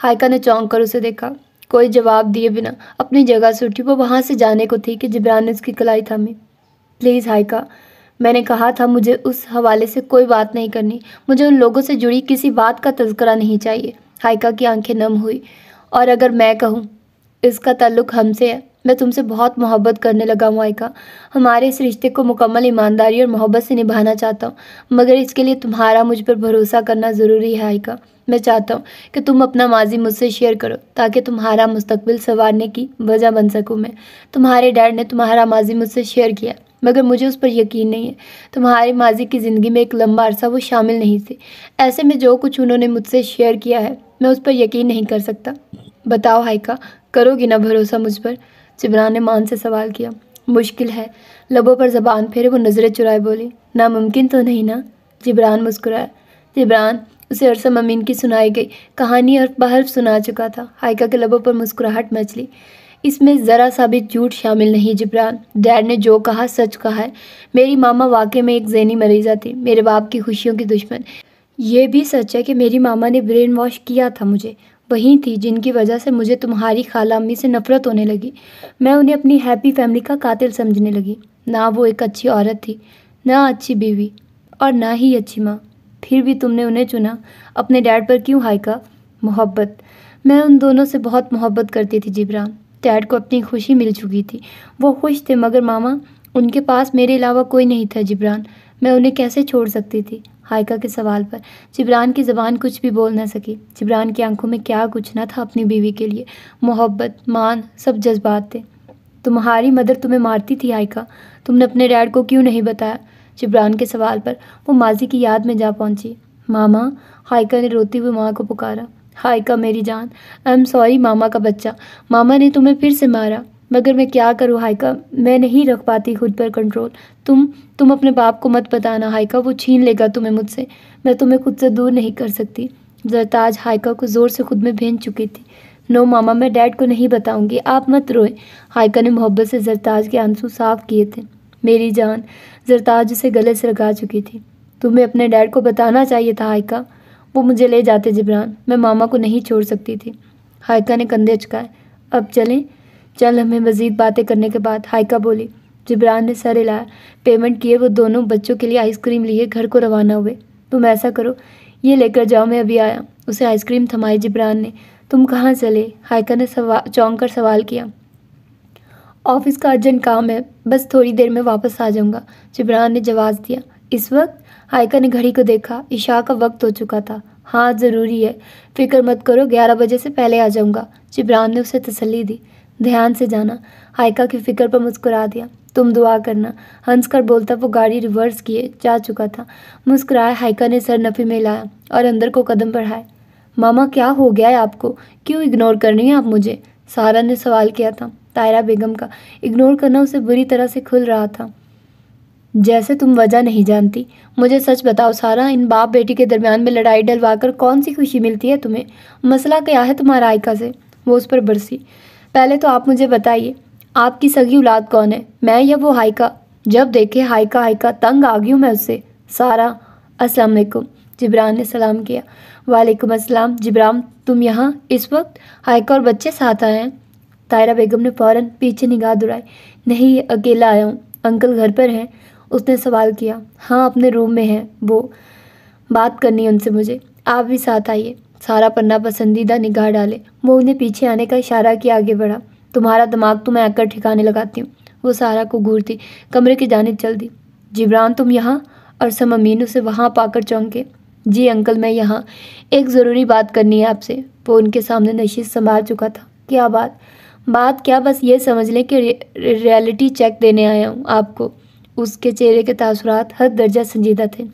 हाइका ने चौंक कर उसे देखा कोई जवाब दिए बिना अपनी जगह से उठी वो वहाँ से जाने को थी कि जबरान ने उसकी कलाई थामी प्लीज़ हाइका मैंने कहा था मुझे उस हवाले से कोई बात नहीं करनी मुझे उन लोगों से जुड़ी किसी बात का तस्करा नहीं चाहिए हाइका की आंखें नम हुई और अगर मैं कहूँ इसका ताल्लुक हमसे है मैं तुमसे बहुत मोहब्बत करने लगा हूँ आयका हमारे इस रिश्ते को मुकम्मल ईमानदारी और मोहब्बत से निभाना चाहता हूँ मगर इसके लिए तुम्हारा मुझ पर भरोसा करना ज़रूरी है आयका मैं चाहता हूँ कि तुम अपना माजी मुझसे शेयर करो ताकि तुम्हारा मुस्तबिल संवारने की वजह बन सकूँ मैं तुम्हारे डैड ने तुम्हारा माजी मुझसे शेयर किया मगर मुझे उस पर यकीन नहीं है तुम्हारे माजी की ज़िंदगी में एक लंबा अरसा वो शामिल नहीं थे ऐसे में जो कुछ उन्होंने मुझसे शेयर किया है मैं उस पर यकीन नहीं कर सकता बताओ हाइका करोगी ना भरोसा मुझ पर जबरान ने मान से सवाल किया मुश्किल है लबों पर जबान फेरे वो नज़रें चुराए बोली नामुमकिन तो नहीं ना ज़िबरान मुस्कुराया जबरान उसे अरसम अमीन की सुनाई गई कहानी और बहर्फ सुना चुका था हाइका के लबों पर मुस्कुराहट मचली इसमें ज़रा सा भी झूठ शामिल नहीं ज़बरान डैड ने जो कहा सच कहा है मेरी मामा वाकई में एक जहनी मरीज़ा थी मेरे बाप की खुशियों की दुश्मन ये भी सच है कि मेरी मामा ने ब्रेन वॉश किया था मुझे वहीं थी जिनकी वजह से मुझे तुम्हारी खाला अम्मी से नफ़रत होने लगी मैं उन्हें अपनी हैप्पी फैमिली का कातिल समझने लगी ना वो एक अच्छी औरत थी ना अच्छी बीवी और ना ही अच्छी माँ फिर भी तुमने उन्हें चुना अपने डैड पर क्यों हाइका मोहब्बत मैं उन दोनों से बहुत मोहब्बत करती थी जिब्रान डैड को अपनी खुशी मिल चुकी थी वो खुश थे मगर मामा उनके पास मेरे अलावा कोई नहीं था जिब्रान मैं उन्हें कैसे छोड़ सकती थी हायका के सवाल पर जिब्रान की ज़बान कुछ भी बोल ना सकी जिब्रान की आंखों में क्या कुछ ना था अपनी बीवी के लिए मोहब्बत मान सब जज्बात थे तुम्हारी मदर तुम्हें मारती थी हायका तुमने अपने डैड को क्यों नहीं बताया जिब्रान के सवाल पर वो माजी की याद में जा पहुंची मामा हायका ने रोती हुई माँ को पुकारा हायका मेरी जान आई एम सॉरी मामा का बच्चा मामा ने तुम्हें फिर से मारा मगर मैं क्या करूँ हाइका मैं नहीं रख पाती खुद पर कंट्रोल तुम तुम अपने बाप को मत बताना हाइका वो छीन लेगा तुम्हें मुझसे मैं तुम्हें खुद से दूर नहीं कर सकती जरताज हाइका को ज़ोर से खुद में भेज चुकी थी नो मामा मैं डैड को नहीं बताऊंगी आप मत रोए हाइका ने मोहब्बत से जरताज के आंसू साफ किए थे मेरी जान जरताज उसे गले से लगा चुकी थी तुम्हें अपने डैड को बताना चाहिए था हाइका वो मुझे ले जाते जिब्रान मैं मामा को नहीं छोड़ सकती थी हाइका ने कंधे चुकाए अब चलें चल हमें मज़ीद बातें करने के बाद हाइका बोली जिब्रान ने सर हिलाया पेमेंट किए वो दोनों बच्चों के लिए आइसक्रीम लिए घर को रवाना हुए तुम ऐसा करो ये लेकर जाओ मैं अभी आया उसे आइसक्रीम थमाई जिब्रान ने तुम कहाँ चले हाइका ने सवा चौंक कर सवाल किया ऑफिस का अर्जेंट काम है बस थोड़ी देर में वापस आ जाऊँगा जिब्रान ने जवाब दिया इस वक्त हाइका ने घड़ी को देखा ईशा का वक्त हो चुका था हाँ ज़रूरी है फिक्र मत करो ग्यारह बजे से पहले आ जाऊँगा जिब्रान ने उसे तसली दी ध्यान से जाना हाइका की फिक्र पर मुस्कुरा दिया तुम दुआ करना हंसकर बोलता वो गाड़ी रिवर्स किए जा चुका था मुस्कुराए हाइका ने सर नफी में लाया और अंदर को कदम बढ़ाए मामा क्या हो गया है आपको क्यों इग्नोर कर रही हैं आप मुझे सारा ने सवाल किया था तायरा बेगम का इग्नोर करना उसे बुरी तरह से खुल रहा था जैसे तुम वजह नहीं जानती मुझे सच बताओ सारा इन बाप बेटी के दरमियान में लड़ाई डलवा कौन सी खुशी मिलती है तुम्हें मसला क्या है तुम्हारा आयका से वो उस पर बरसी पहले तो आप मुझे बताइए आपकी सगी औलाद कौन है मैं या वो हाइका जब देखे हाइका हाइका तंग आ गई हूँ मैं उससे सारा अस्सलाम वालेकुम जिब्रान ने सलाम किया वालेकुम अस्सलाम जिब्रान तुम यहाँ इस वक्त हाइका और बच्चे साथ आए हैं तायरा बेगम ने फ़ौरन पीछे निगाह दुराई नहीं अकेला आया हूँ अंकल घर पर हैं उसने सवाल किया हाँ अपने रूम में हैं वो बात करनी है उनसे मुझे आप भी साथ आइए सारा पन्ना पसंदीदा निगाह डाले वो उन्हें पीछे आने का इशारा किया आगे बढ़ा तुम्हारा दिमाग तो मैं आकर ठिकाने लगाती हूँ वो सारा को घूरती कमरे की जानब चल दी जिब्रान तुम यहाँ और सम अमीन उसे वहाँ पाकर चौंके जी अंकल मैं यहाँ एक ज़रूरी बात करनी है आपसे वो उनके सामने नशीस संभाल चुका था क्या बात बात क्या बस ये समझ लें कि रियलिटी चेक देने आया हूँ आपको उसके चेहरे के तासरात हर दर्जा संजीदा थे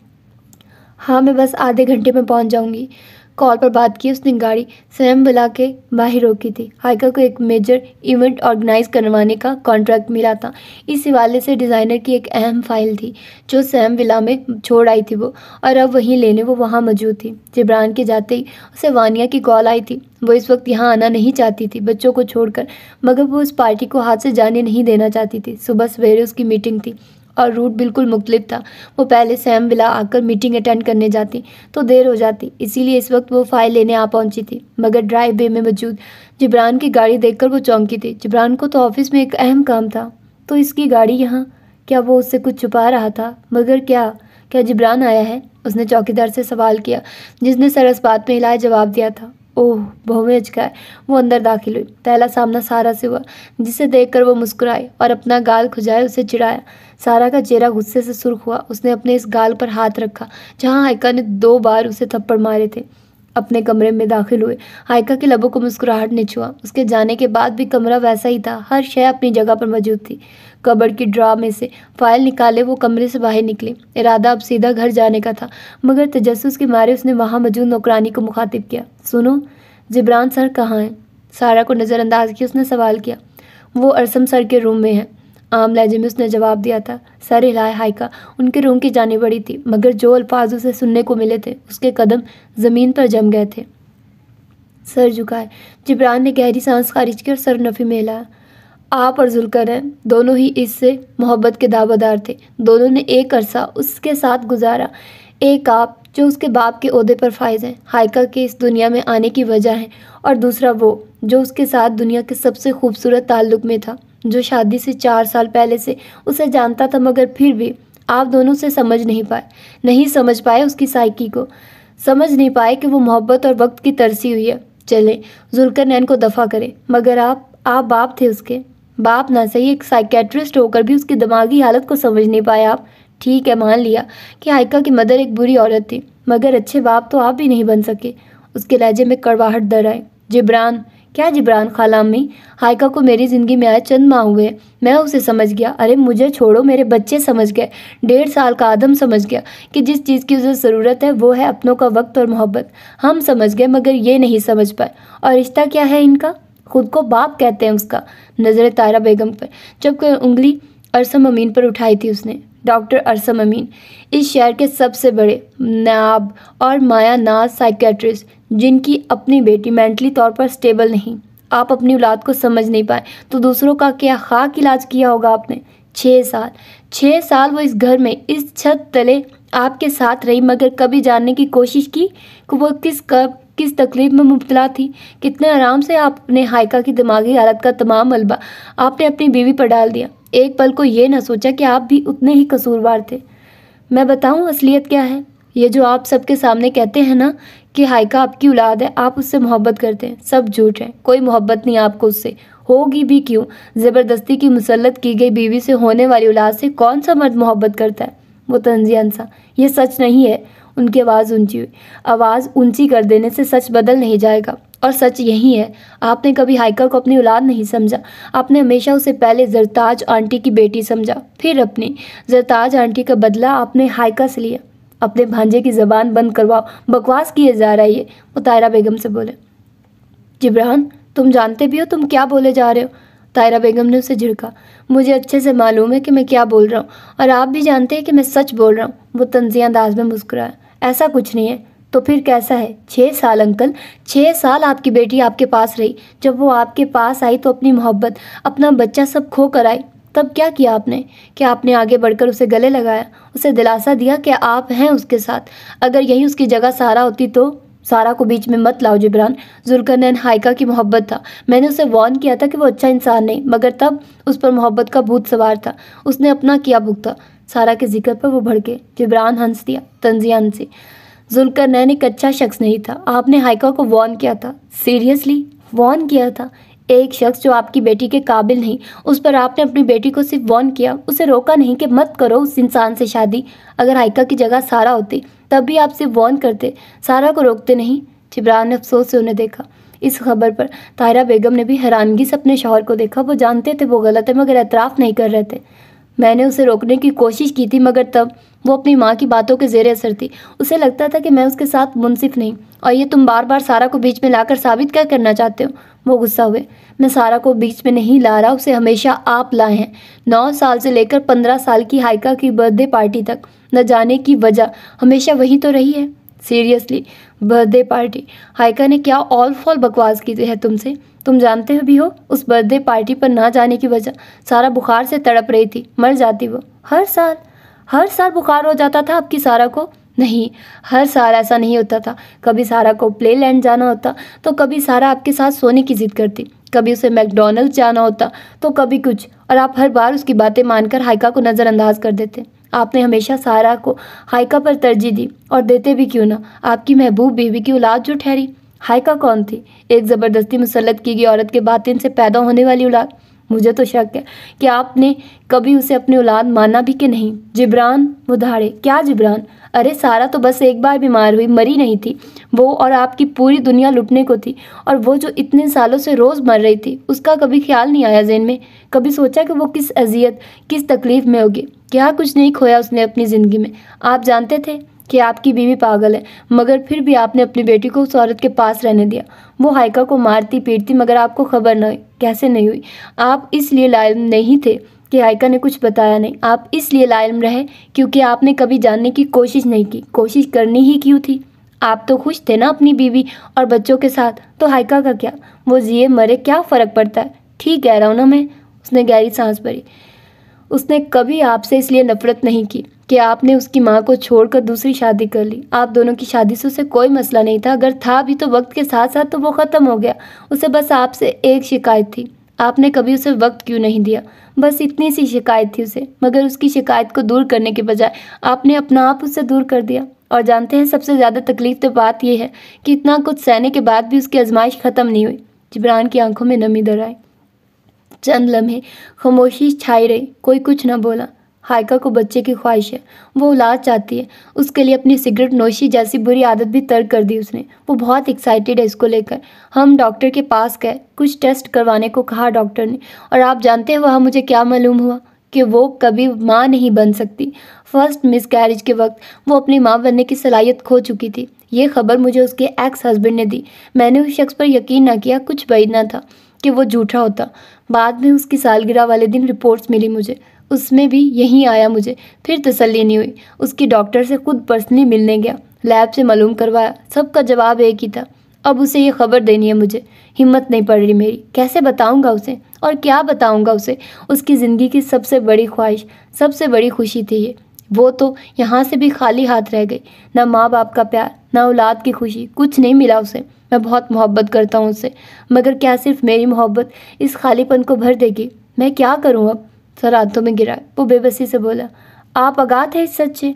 हाँ मैं बस आधे घंटे में पहुँच जाऊँगी कॉल पर बात की उसने गाड़ी स्वयं बुला के बाहर रोकी थी हाइका को एक मेजर इवेंट ऑर्गेनाइज करवाने का कॉन्ट्रैक्ट मिला था इस हवाले से डिज़ाइनर की एक अहम फाइल थी जो सैम विला में छोड़ आई थी वो और अब वहीं लेने वो वहाँ मौजूद थी जिब्रान के जाते ही उसे वानिया की कॉल आई थी वो इस वक्त यहाँ आना नहीं चाहती थी बच्चों को छोड़कर मगर वो उस पार्टी को हाथ से जाने नहीं देना चाहती थी सुबह सवेरे उसकी मीटिंग थी और रूट बिल्कुल मुख्तलिफ था वो पहले सैम बिला आकर मीटिंग अटेंड करने जाती तो देर हो जाती इसीलिए इस वक्त वो फाइल लेने आ पहुंची थी मगर ड्राइव वे में मौजूद जिब्रान की गाड़ी देखकर वो चौंकी थी जिब्रान को तो ऑफिस में एक अहम काम था तो इसकी गाड़ी यहाँ क्या वो उससे कुछ छुपा रहा था मगर क्या क्या जिब्रान आया है उसने चौकीदार से सवाल किया जिसने सरस बात में इलाज जवाब दिया था ओह भव्य झचकाए वो अंदर दाखिल हुई पहला सामना सारा से हुआ जिसे देखकर वो मुस्कुराई और अपना गाल खुजाए उसे चिढ़ाया सारा का चेहरा गुस्से से सुर्ख हुआ उसने अपने इस गाल पर हाथ रखा जहाँ हाइका ने दो बार उसे थप्पड़ मारे थे अपने कमरे में दाखिल हुए हाइका के लबों को मुस्कुराहट ने छुआ उसके जाने के बाद भी कमरा वैसा ही था हर शय अपनी जगह पर मौजूद थी कबड़ की ड्रा में से फाइल निकाले वो कमरे से बाहर निकले इरादा अब सीधा घर जाने का था मगर तजस्स के मारे उसने वहाँ मौजूद नौकरानी को मुखातिब किया सुनो जिब्रान सर कहाँ हैं सारा को नज़रअंदाज किया उसने सवाल किया वो अरसम सर के रूम में है आम लहजे में उसने जवाब दिया था सर हिलाए हाइका उनके रूम की जाने बड़ी थी मगर जो अल्फाज उसे सुनने को मिले थे उसके कदम ज़मीन पर जम गए थे सर झुकाए जिब्रान ने गहरी सांस खारिज की और सर नफ़ी में हिलाया आप और जुलकरन दोनों ही इससे मोहब्बत के दावादार थे दोनों ने एक अरसा उसके साथ गुजारा एक आप जो उसके बाप के अहदे पर फायज हैं हाइका के इस दुनिया में आने की वजह है और दूसरा वो जो उसके साथ दुनिया के सबसे खूबसूरत ताल्लुक में था जो शादी से चार साल पहले से उसे जानता था मगर फिर भी आप दोनों से समझ नहीं पाए नहीं समझ पाए उसकी साइकी को समझ नहीं पाए कि वो मोहब्बत और वक्त की तरसी हुई है चले जुलकर नैन को दफ़ा करें मगर आप आप बाप थे उसके बाप ना सही एक साइकेट्रिस्ट होकर भी उसकी दिमागी हालत को समझ नहीं पाए आप ठीक है मान लिया कि आयका की मदर एक बुरी औरत थी मगर अच्छे बाप तो आप भी नहीं बन सके उसके लहजे में कड़वाहट दर आए जिब्रान क्या जिब्रान खाला अम्मी हायका को मेरी ज़िंदगी में आए चंद माह हुए मैं उसे समझ गया अरे मुझे छोड़ो मेरे बच्चे समझ गए डेढ़ साल का आदम समझ गया कि जिस चीज़ की उसे ज़रूरत है वो है अपनों का वक्त और मोहब्बत हम समझ गए मगर ये नहीं समझ पाए और रिश्ता क्या है इनका खुद को बाप कहते हैं उसका नज़र तारा बेगम पर जब उंगली अरसम अमीन पर उठाई थी उसने डॉक्टर अरसम अमीन इस शहर के सबसे बड़े नायाब और माया नाज साइकेट्रिस्ट जिनकी अपनी बेटी मेंटली तौर पर स्टेबल नहीं आप अपनी औलाद को समझ नहीं पाए तो दूसरों का क्या खाक इलाज किया होगा आपने छः साल छः साल वो इस घर में इस छत तले आपके साथ रही मगर कभी जानने की कोशिश की कि वो किस कब किस तकलीफ में मुबतला थी कितने आराम से आपने हाइका की दिमागी हालत का तमाम मलबा आपने अपनी बीवी पर डाल दिया एक पल को ये ना सोचा कि आप भी उतने ही कसूरवार थे मैं बताऊँ असलियत क्या है ये जो आप सबके सामने कहते हैं ना कि हाइका आपकी औलाद है आप उससे मोहब्बत करते हैं सब झूठ है कोई मोहब्बत नहीं आपको उससे होगी भी क्यों ज़बरदस्ती की मुसलत की गई बीवी से होने वाली औलाद से कौन सा मर्द मोहब्बत करता है वो तंजिया सा ये सच नहीं है उनकी आवाज़ ऊंची हुई आवाज़ ऊंची कर देने से सच बदल नहीं जाएगा और सच यही है आपने कभी हाइका को अपनी औलाद नहीं समझा आपने हमेशा उसे पहले जरताज आंटी की बेटी समझा फिर अपनी जरताज आंटी का बदला आपने हाइका से लिया अपने भांजे की ज़बान बंद करवाओ बकवास किए जा रहा है वो तायरा बेगम से बोले जिब्रहान तुम जानते भी हो तुम क्या बोले जा रहे हो तायरा बेगम ने उसे झिड़का मुझे अच्छे से मालूम है कि मैं क्या बोल रहा हूँ और आप भी जानते हैं कि मैं सच बोल रहा हूँ वो तंजिया अंदाज में मुस्कुराया ऐसा कुछ नहीं है तो फिर कैसा है छः साल अंकल छः साल आपकी बेटी आपके पास रही जब वो आपके पास आई तो अपनी मोहब्बत अपना बच्चा सब खो कर आई तब क्या किया आपने क्या आपने आगे बढ़कर उसे गले लगाया उसे दिलासा दिया कि आप हैं उसके साथ अगर यही उसकी जगह सहारा होती तो सारा को बीच में मत लाओ जिब्रान जुल्करनैन हाइका की मोहब्बत था मैंने उसे वार्न किया था कि वो अच्छा इंसान नहीं मगर तब उस पर मोहब्बत का भूत सवार था उसने अपना किया भुगता सारा के जिक्र पर वो भड़के जिब्रान हंस दिया तंजिया हंसी नैन एक अच्छा शख्स नहीं था आपने हाइका को वार्न किया था सीरियसली वार्न किया था एक शख्स जो आपकी बेटी के काबिल नहीं उस पर आपने अपनी बेटी को सिर्फ वार्न किया उसे रोका नहीं कि मत करो उस इंसान से शादी अगर हाइका की जगह सारा होती तब भी आपसे वॉन करते सारा को रोकते नहीं चिबरान ने अफसोस से उन्हें देखा इस खबर पर ताहरा बेगम ने भी हैरानगी से अपने शोहर को देखा वो जानते थे वो गलत है मगर एतराफ़ नहीं कर रहे थे मैंने उसे रोकने की कोशिश की थी मगर तब वो अपनी माँ की बातों के जेर असर थी उसे लगता था कि मैं उसके साथ मुनसिफ नहीं और ये तुम बार बार सारा को बीच में लाकर साबित क्या करना चाहते हो वो गुस्सा हुए मैं सारा को बीच में नहीं ला रहा उसे हमेशा आप लाए हैं नौ साल से लेकर पंद्रह साल की हाइका की बर्थडे पार्टी तक न जाने की वजह हमेशा वही तो रही है सीरियसली बर्थडे पार्टी हाइका ने क्या ऑल फॉल बकवास की है तुमसे तुम जानते हो भी हो उस बर्थडे पार्टी पर ना जाने की वजह सारा बुखार से तड़प रही थी मर जाती वो हर साल हर साल बुखार हो जाता था आपकी सारा को नहीं हर साल ऐसा नहीं होता था कभी सारा को प्ले लैंड जाना होता तो कभी सारा आपके साथ सोने की जिद करती कभी उसे मैकडोनल्ड जाना होता तो कभी कुछ और आप हर बार उसकी बातें मानकर हाइका को नज़रअंदाज कर देते आपने हमेशा सारा को हाइका पर तरजीह दी और देते भी क्यों ना आपकी महबूब बीवी की औलाद जो ठहरी हाइका कौन थी एक ज़बरदस्ती मुसलत की गई औरत के बातिन से पैदा होने वाली औलाद मुझे तो शक है कि आपने कभी उसे अपनी औलाद माना भी कि नहीं जिब्रान वो धाड़े क्या जिब्रान अरे सारा तो बस एक बार बीमार हुई मरी नहीं थी वो और आपकी पूरी दुनिया लुटने को थी और वो जो इतने सालों से रोज़ मर रही थी उसका कभी ख्याल नहीं आया जहन में कभी सोचा कि वो किस अजियत किस तकलीफ़ में होगी क्या कुछ नहीं खोया उसने अपनी ज़िंदगी में आप जानते थे कि आपकी बीवी पागल है मगर फिर भी आपने अपनी बेटी को उस औरत के पास रहने दिया वो हाइका को मारती पीटती मगर आपको खबर न हुई कैसे नहीं हुई आप इसलिए लाइल नहीं थे कि आयका ने कुछ बताया नहीं आप इसलिए लायम रहे क्योंकि आपने कभी जानने की कोशिश नहीं की कोशिश करनी ही क्यों थी आप तो खुश थे ना अपनी बीवी और बच्चों के साथ तो हाइका का क्या वो जिए मरे क्या फ़र्क पड़ता है ठीक कह रहा हूँ ना मैं उसने गहरी सांस भरी उसने कभी आपसे इसलिए नफरत नहीं की कि आपने उसकी माँ को छोड़कर दूसरी शादी कर ली आप दोनों की शादी से उसे कोई मसला नहीं था अगर था भी तो वक्त के साथ साथ तो वो ख़त्म हो गया उसे बस आपसे एक शिकायत थी आपने कभी उसे वक्त क्यों नहीं दिया बस इतनी सी शिकायत थी उसे मगर उसकी शिकायत को दूर करने के बजाय आपने अपना आप उससे दूर कर दिया और जानते हैं सबसे ज़्यादा तकलीफ तो बात यह है कि इतना कुछ सहने के बाद भी उसकी आजमाइश ख़त्म नहीं हुई जिब्रान की आंखों में नमी दर आई चंद लम्हे खामोशी छाई रही कोई कुछ न बोला हाइका को बच्चे की ख्वाहिश है वो औलाद चाहती है उसके लिए अपनी सिगरेट नोशी जैसी बुरी आदत भी तर्क कर दी उसने वो बहुत एक्साइटेड है इसको लेकर हम डॉक्टर के पास गए कुछ टेस्ट करवाने को कहा डॉक्टर ने और आप जानते हैं वह मुझे क्या मालूम हुआ कि वो कभी माँ नहीं बन सकती फर्स्ट मिस कैरिज के वक्त वो अपनी माँ बनने की सलाहियत खो चुकी थी ये खबर मुझे उसके एक्स हस्बैंड ने दी मैंने उस शख्स पर यकीन ना किया कुछ बैदना था कि वो झूठा होता बाद में उसकी सालगिरह वाले दिन रिपोर्ट्स मिली मुझे उसमें भी यही आया मुझे फिर तसल्ली नहीं हुई उसकी डॉक्टर से खुद पर्सनली मिलने गया लैब से मालूम करवाया सबका जवाब एक ही था अब उसे ये खबर देनी है मुझे हिम्मत नहीं पड़ रही मेरी कैसे बताऊंगा उसे और क्या बताऊंगा उसे उसकी ज़िंदगी की सबसे बड़ी ख्वाहिश सबसे बड़ी खुशी थी ये वो तो यहाँ से भी खाली हाथ रह गई ना माँ बाप का प्यार ना औलाद की खुशी कुछ नहीं मिला उसे मैं बहुत मोहब्बत करता हूँ उससे मगर क्या सिर्फ मेरी मोहब्बत इस खालीपन को भर देगी मैं क्या करूँ अब सर हाथों में गिरा वो बेबसी से बोला आप आगात है इस सच्चे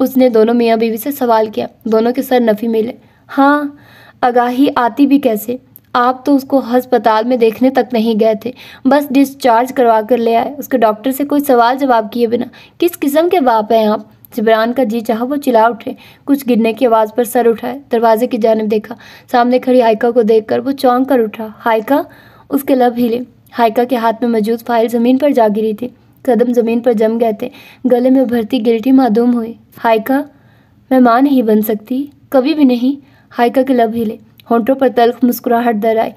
उसने दोनों मियाँ बीवी से सवाल किया दोनों के सर नफ़ी मिले हाँ आगाही आती भी कैसे आप तो उसको हस्पताल में देखने तक नहीं गए थे बस डिस्चार्ज करवा कर ले आए उसके डॉक्टर से कोई सवाल जवाब किए बिना किस किस्म के बाप हैं आप जबरान का जी चाह वो चिल्ला उठे कुछ गिरने की आवाज़ पर सर उठाए दरवाजे की जानब देखा सामने खड़ी हाइका को देखकर वो चौंक कर उठा हाइका उसके लब हिले हाइका के हाथ में मौजूद फाइल ज़मीन पर जा गिरी थी कदम ज़मीन पर जम गए थे गले में भरती गिल्टी मादूम हुई हाइका मैं माँ नहीं बन सकती कभी भी नहीं हाइका के लब हिले होंठों पर तल्ख मुस्कुराहट दर आई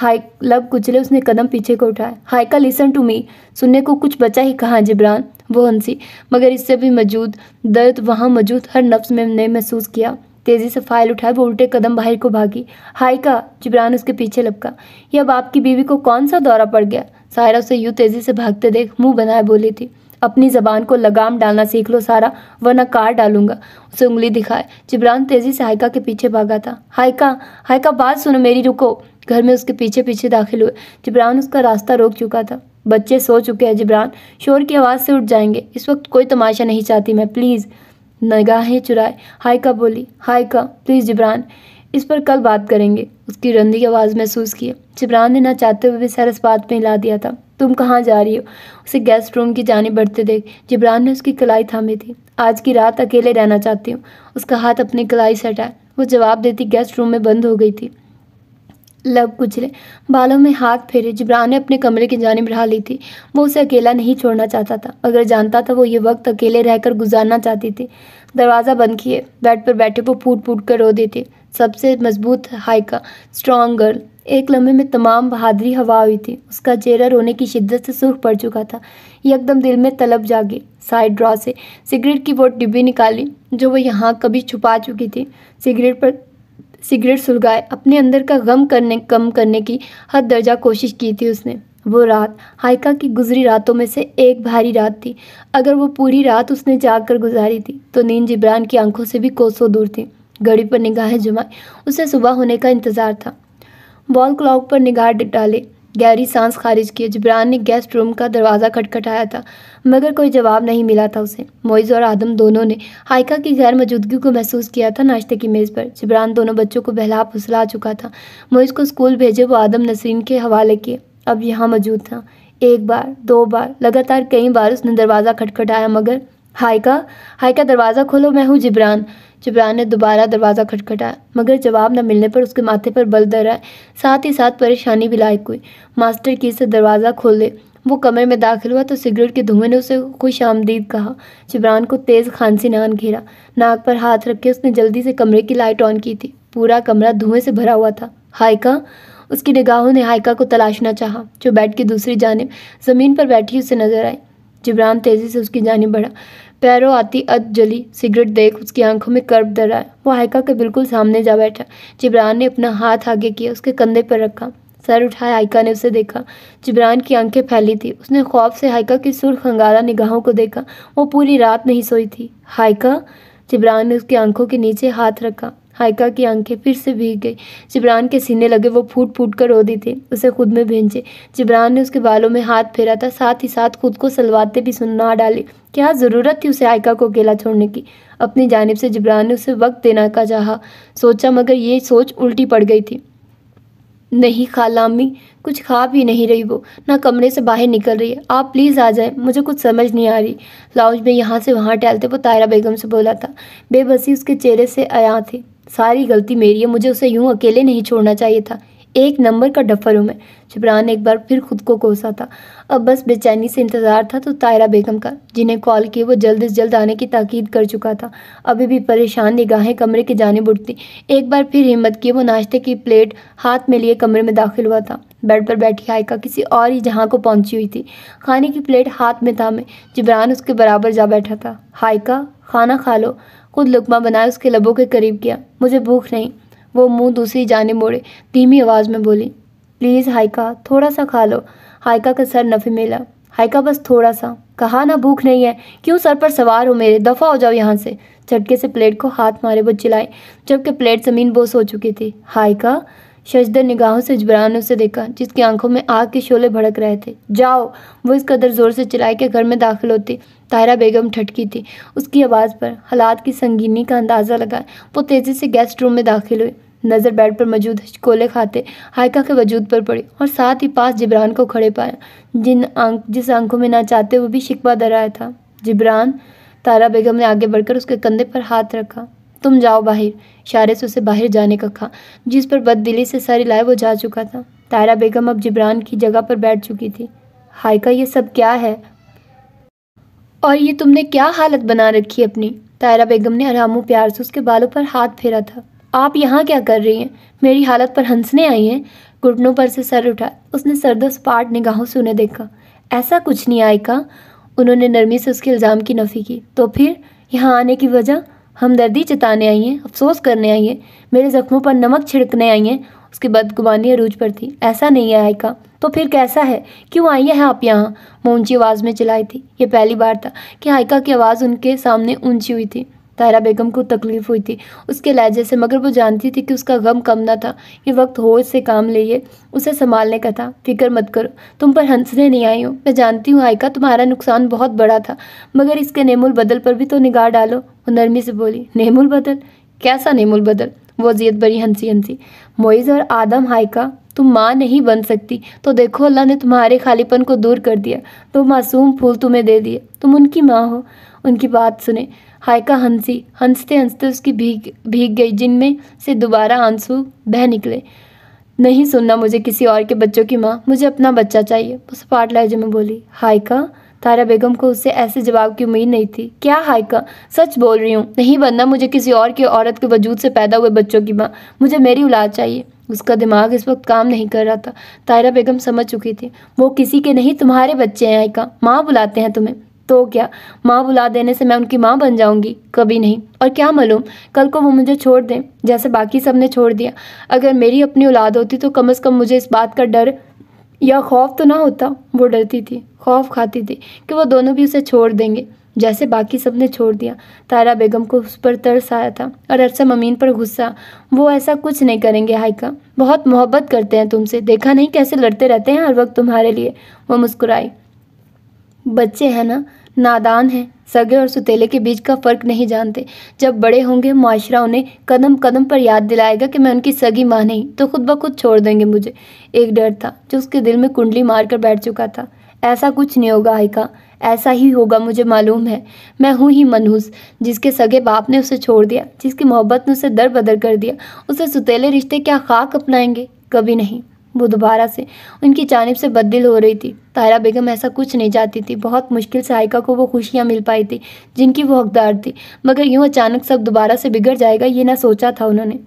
हाई लब कुचले उसने कदम पीछे को उठाया हाइका लिसन टू मी सुनने को कुछ बचा ही कहा जिब्रान वो हंसी मगर इससे भी मौजूद दर्द वहाँ मौजूद हर नफ्स में ने महसूस किया तेज़ी से फाइल उठाए वो उल्टे कदम बाहर को भागी हाय का जिब्रान उसके पीछे लपका यह अब की बीवी को कौन सा दौरा पड़ गया सायरा उसे यूँ तेज़ी से भागते देख मुंह बनाए बोली थी अपनी जबान को लगाम डालना सीख लो सारा वरना कार डालूंगा उसे उंगली दिखाए जिब्रान तेज़ी से हाइका के पीछे भागा था हाइका हाइका बात सुनो मेरी रुको घर में उसके पीछे पीछे दाखिल हुए जिब्रान उसका रास्ता रोक चुका था बच्चे सो चुके हैं जिब्रान शोर की आवाज़ से उठ जाएंगे इस वक्त कोई तमाशा नहीं चाहती मैं प्लीज़ नगाहें चुराए हाय का बोली हायका प्लीज़ जिब्रान इस पर कल बात करेंगे उसकी रंदी की आवाज़ महसूस की जिब्रान ने ना चाहते हुए भी सरस बात में हिला दिया था तुम कहाँ जा रही हो उसे गेस्ट रूम की जाने बढ़ते देख जिब्रान ने उसकी कलाई थामी थी आज की रात अकेले रहना चाहती हूँ उसका हाथ अपनी कलाई से हटाए वो जवाब देती गेस्ट रूम में बंद हो गई थी लब कुचले बालों में हाथ फेरे जिब्रान ने अपने कमरे की जानब रहा ली थी वो उसे अकेला नहीं छोड़ना चाहता था अगर जानता था वो ये वक्त अकेले रहकर गुजारना चाहती थी दरवाज़ा बंद किए बेड पर बैठे वो फूट फूट कर रो देते सबसे मजबूत हाइका स्ट्रॉन्ग गर्ल एक लम्हे में तमाम बहादरी हवा हुई थी उसका चेहरा रोने की शिद्दत से सुर्ख पड़ चुका था एकदम दिल में तलब जागी साइड ड्रॉ से सिगरेट की वो डिब्बी निकाली जो वो यहाँ कभी छुपा चुकी थी सिगरेट पर सिगरेट सुलगाए अपने अंदर का गम करने कम करने की हद दर्जा कोशिश की थी उसने वो रात हाइका की गुजरी रातों में से एक भारी रात थी अगर वो पूरी रात उसने जाग कर गुजारी थी तो नींद जिब्रान की आंखों से भी कोसों दूर थी घड़ी पर निगाहें जमाए उसे सुबह होने का इंतज़ार था वॉल क्लॉक पर निगाह डाले गहरी सांस खारिज किए जिब्रान ने गेस्ट रूम का दरवाज़ा खटखटाया था मगर कोई जवाब नहीं मिला था उसे मोइज़ और आदम दोनों ने हाइका की गैर मौजूदगी को महसूस किया था नाश्ते की मेज़ पर जिब्रान दोनों बच्चों को बहला फुसला चुका था मोइज़ को स्कूल भेजे वो आदम नसरीन के हवाले किए अब यहाँ मौजूद था एक बार दो बार लगातार कई बार उसने दरवाज़ा खटखटाया मगर हाइका हाइका दरवाज़ा खोलो मैं हूँ जिब्रान जिब्रान ने दोबारा दरवाज़ा खटखटाया मगर जवाब न मिलने पर उसके माथे पर बल दर आए साथ ही साथ परेशानी भी लायक हुई मास्टर की से दरवाज़ा खोल दे वो कमरे में दाखिल हुआ तो सिगरेट के धुएं ने उसे खुश आमदीद कहा जिब्रान को तेज़ खांसी नान घेरा नाक पर हाथ रखे उसने जल्दी से कमरे की लाइट ऑन की थी पूरा कमरा धुएं से भरा हुआ था हाइका उसकी निगाहों ने हाइका को तलाशना चाहा जो बेड की दूसरी जानब ज़मीन पर बैठी उसे नजर आई जिब्रान तेज़ी से उसकी जानब बढ़ा पैरों आती अद जली सिगरेट देख उसकी आंखों में कर्ब दर आया वो हाइका के बिल्कुल सामने जा बैठा जिब्रान ने अपना हाथ आगे किया उसके कंधे पर रखा सर उठाए हाइका ने उसे देखा जिब्रान की आंखें फैली थी उसने ख्वाब से हाइका की सुर्ख अंगारा निगाहों को देखा वो पूरी रात नहीं सोई थी हाइका जिब्रान ने उसकी आंखों के नीचे हाथ रखा हाइका की आंखें फिर से भीग गई जिब्रान के सीने लगे वो फूट फूट कर रो दी थी उसे खुद में भेजे जिब्रान ने उसके बालों में हाथ फेरा था साथ ही साथ खुद को सलवाते भी सुनना डाली क्या ज़रूरत थी उसे आयका को अकेला छोड़ने की अपनी जानब से जिब्रान ने उसे वक्त देना का चाहा सोचा मगर ये सोच उल्टी पड़ गई थी नहीं खाला अम्मी कुछ खा भी नहीं रही वो ना कमरे से बाहर निकल रही है आप प्लीज़ आ जाएं मुझे कुछ समझ नहीं आ रही लाउंज में यहाँ से वहाँ टहलते वो तायरा बेगम से बोला था बेबसी उसके चेहरे से आया थे सारी गलती मेरी है मुझे उसे यूं अकेले नहीं छोड़ना चाहिए था एक नंबर का डफर हूँ मैं जबरान एक बार फिर खुद को कोसा था अब बस बेचैनी से इंतज़ार था तो तायरा बेगम का जिन्हें कॉल किए वो जल्द से जल्द आने की ताकीद कर चुका था अभी भी परेशान निगाहें कमरे की जानब उठती एक बार फिर हिम्मत किए वो नाश्ते की प्लेट हाथ में लिए कमरे में दाखिल हुआ था बेड पर बैठी आयका किसी और ही जहाँ को पहुँची हुई थी खाने की प्लेट हाथ में था मैं जबरान उसके बराबर जा बैठा था हायका खाना खा लो खुद लुकमा बनाए उसके लबों के करीब किया मुझे भूख नहीं वो मुंह दूसरी जाने मोड़े धीमी आवाज़ में बोली प्लीज़ हाइका थोड़ा सा खा लो हाइका का सर नफे मिला हाइका बस थोड़ा सा कहा ना भूख नहीं है क्यों सर पर सवार हो मेरे दफ़ा हो जाओ यहाँ से झटके से प्लेट को हाथ मारे वो चिल्लाए जबकि प्लेट ज़मीन बोस हो चुकी थी हाइका शशदर निगाहों से जबरान ने उसे देखा जिसकी आंखों में आग के शोले भड़क रहे थे जाओ वो इस कदर ज़ोर से चिलाए के घर में दाखिल होती तायरा बेगम ठटकी थी उसकी आवाज़ पर हालात की संगीनी का अंदाज़ा लगा वो तेज़ी से गेस्ट रूम में दाखिल हुई नज़र बेड पर मौजूद कोले खाते हायका के वजूद पर पड़ी और साथ ही पास जिब्रान को खड़े पाया जिन आंख जिस आंखों में ना चाहते वो भी शिकवा दर आया था जिब्रान तारा बेगम ने आगे बढ़कर उसके कंधे पर हाथ रखा तुम जाओ बाहर इशारे से उसे बाहर जाने का कहा जिस पर बददिली से सर लाए वो जा चुका था तारा बेगम अब जिब्रान की जगह पर बैठ चुकी थी हायका ये सब क्या है और ये तुमने क्या हालत बना रखी है अपनी तायरा बेगम ने आरामो प्यार से उसके बालों पर हाथ फेरा था आप यहाँ क्या कर रही हैं मेरी हालत पर हंसने आई हैं घुटनों पर से सर उठा उसने सरदस पाट निगाहों से उन्हें देखा ऐसा कुछ नहीं आयका उन्होंने नरमी से उसके इल्ज़ाम की नफ़ी की तो फिर यहाँ आने की वजह हमदर्दी जताने आई हैं अफसोस करने आई हैं मेरे ज़ख्मों पर नमक छिड़कने आई हैं उसकी बदगुबानी अरूज पर थी ऐसा नहीं है आयका तो फिर कैसा है क्यों आई हैं आप यहाँ मैं ऊंची आवाज़ में चलाई थी ये पहली बार था कि आयका की आवाज़ उनके सामने ऊंची हुई थी तहरा बेगम को तकलीफ हुई थी उसके लहजे से मगर वो जानती थी कि उसका गम कम ना था ये वक्त होश से काम लिए उसे संभालने का था फिक्र मत करो तुम पर हंसने नहीं आई हो मैं जानती हूँ आयका तुम्हारा नुकसान बहुत बड़ा था मगर इसके नेमुल बदल पर भी तो निगाह डालो वो नरमी से बोली नेमुल बदल कैसा नेमुल बदल वजीत बरी हंसी हाँ हंसी हाँ मोइज़ और आदम हाइका तुम माँ नहीं बन सकती तो देखो अल्लाह ने तुम्हारे खालीपन को दूर कर दिया दो तो मासूम फूल तुम्हें दे दिए तुम उनकी माँ हो उनकी बात सुने हायका हंसी हाँ हंसते हंसते उसकी भीग भीग गई जिनमें से दोबारा आंसू बह निकले नहीं सुनना मुझे किसी और के बच्चों की माँ मुझे अपना बच्चा चाहिए उस पार्ट लहजे में बोली हायका तारा बेगम को उससे ऐसे जवाब की उम्मीद नहीं थी क्या हाइका सच बोल रही हूँ नहीं बनना मुझे किसी और की औरत के वजूद से पैदा हुए बच्चों की माँ मुझे मेरी औलाद चाहिए उसका दिमाग इस वक्त काम नहीं कर रहा था तायरा बेगम समझ चुकी थी वो किसी के नहीं तुम्हारे बच्चे हैं आयका माँ बुलाते हैं तुम्हें तो क्या माँ बुला देने से मैं उनकी माँ बन जाऊंगी कभी नहीं और क्या मालूम कल को वो मुझे छोड़ दें जैसे बाकी सब ने छोड़ दिया अगर मेरी अपनी औलाद होती तो कम अज़ कम मुझे इस बात का डर या खौफ तो ना होता वो डरती थी खौफ खाती थी कि वो दोनों भी उसे छोड़ देंगे जैसे बाकी सब ने छोड़ दिया तारा बेगम को उस पर तरस आया था और अरसा अमीन पर गुस्सा वो ऐसा कुछ नहीं करेंगे हाइका बहुत मोहब्बत करते हैं तुमसे देखा नहीं कैसे लड़ते रहते हैं हर वक्त तुम्हारे लिए वो मुस्कुराई बच्चे हैं ना नादान हैं सगे और सुतेले के बीच का फ़र्क नहीं जानते जब बड़े होंगे माशरा उन्हें कदम कदम पर याद दिलाएगा कि मैं उनकी सगी माँ नहीं तो खुद ब खुद छोड़ देंगे मुझे एक डर था जो उसके दिल में कुंडली मार कर बैठ चुका था ऐसा कुछ नहीं होगा आयका ऐसा ही होगा मुझे मालूम है मैं हूँ ही मनहूस जिसके सगे बाप ने उसे छोड़ दिया जिसकी मोहब्बत ने उसे दर बदर कर दिया उसे सुतेले रिश्ते क्या खाक अपनाएंगे कभी नहीं वो दोबारा से उनकी जानब से बददिल हो रही थी तारा बेगम ऐसा कुछ नहीं चाहती थी बहुत मुश्किल से आयका को वो खुशियाँ मिल पाई थी जिनकी वो हकदार थी मगर यूँ अचानक सब दोबारा से बिगड़ जाएगा ये ना सोचा था उन्होंने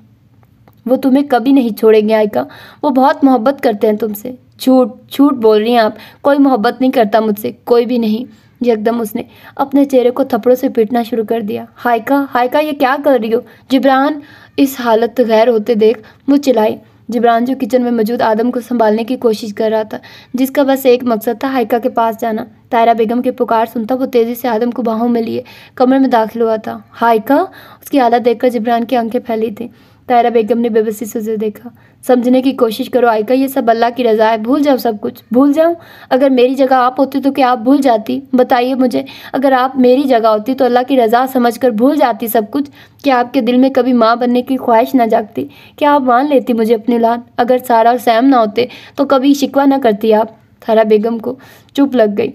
वो तुम्हें कभी नहीं छोड़ेंगे आयका वो बहुत मोहब्बत करते हैं तुमसे झूठ झूठ बोल रही हैं आप कोई मोहब्बत नहीं करता मुझसे कोई भी नहीं यकदम उसने अपने चेहरे को थपड़ों से पीटना शुरू कर दिया हायका हायका ये क्या कर रही हो जिब्रान इस हालत तो गैर होते देख वो चिल्लाई जिब्रान जो किचन में मौजूद आदम को संभालने की कोशिश कर रहा था जिसका बस एक मकसद था हाइका के पास जाना तायरा बेगम की पुकार सुनता वो तेज़ी से आदम को बाहों में लिए कमरे में दाखिल हुआ था हाइका उसकी हालत देखकर जिब्रान की आंखें फैली थी तायरा बेगम ने बेबसी से उसे देखा समझने की कोशिश करो आयका ये सब अल्लाह की रजा है भूल जाओ सब कुछ भूल जाओ अगर मेरी जगह आप होती तो क्या आप भूल जाती बताइए मुझे अगर आप मेरी जगह होती तो अल्लाह की रजा समझ कर भूल जाती सब कुछ क्या आपके दिल में कभी माँ बनने की ख्वाहिश ना जागती क्या आप मान लेती मुझे अपनी लान अगर सारा और सैम ना होते तो कभी शिकवा ना करती आप थारा बेगम को चुप लग गई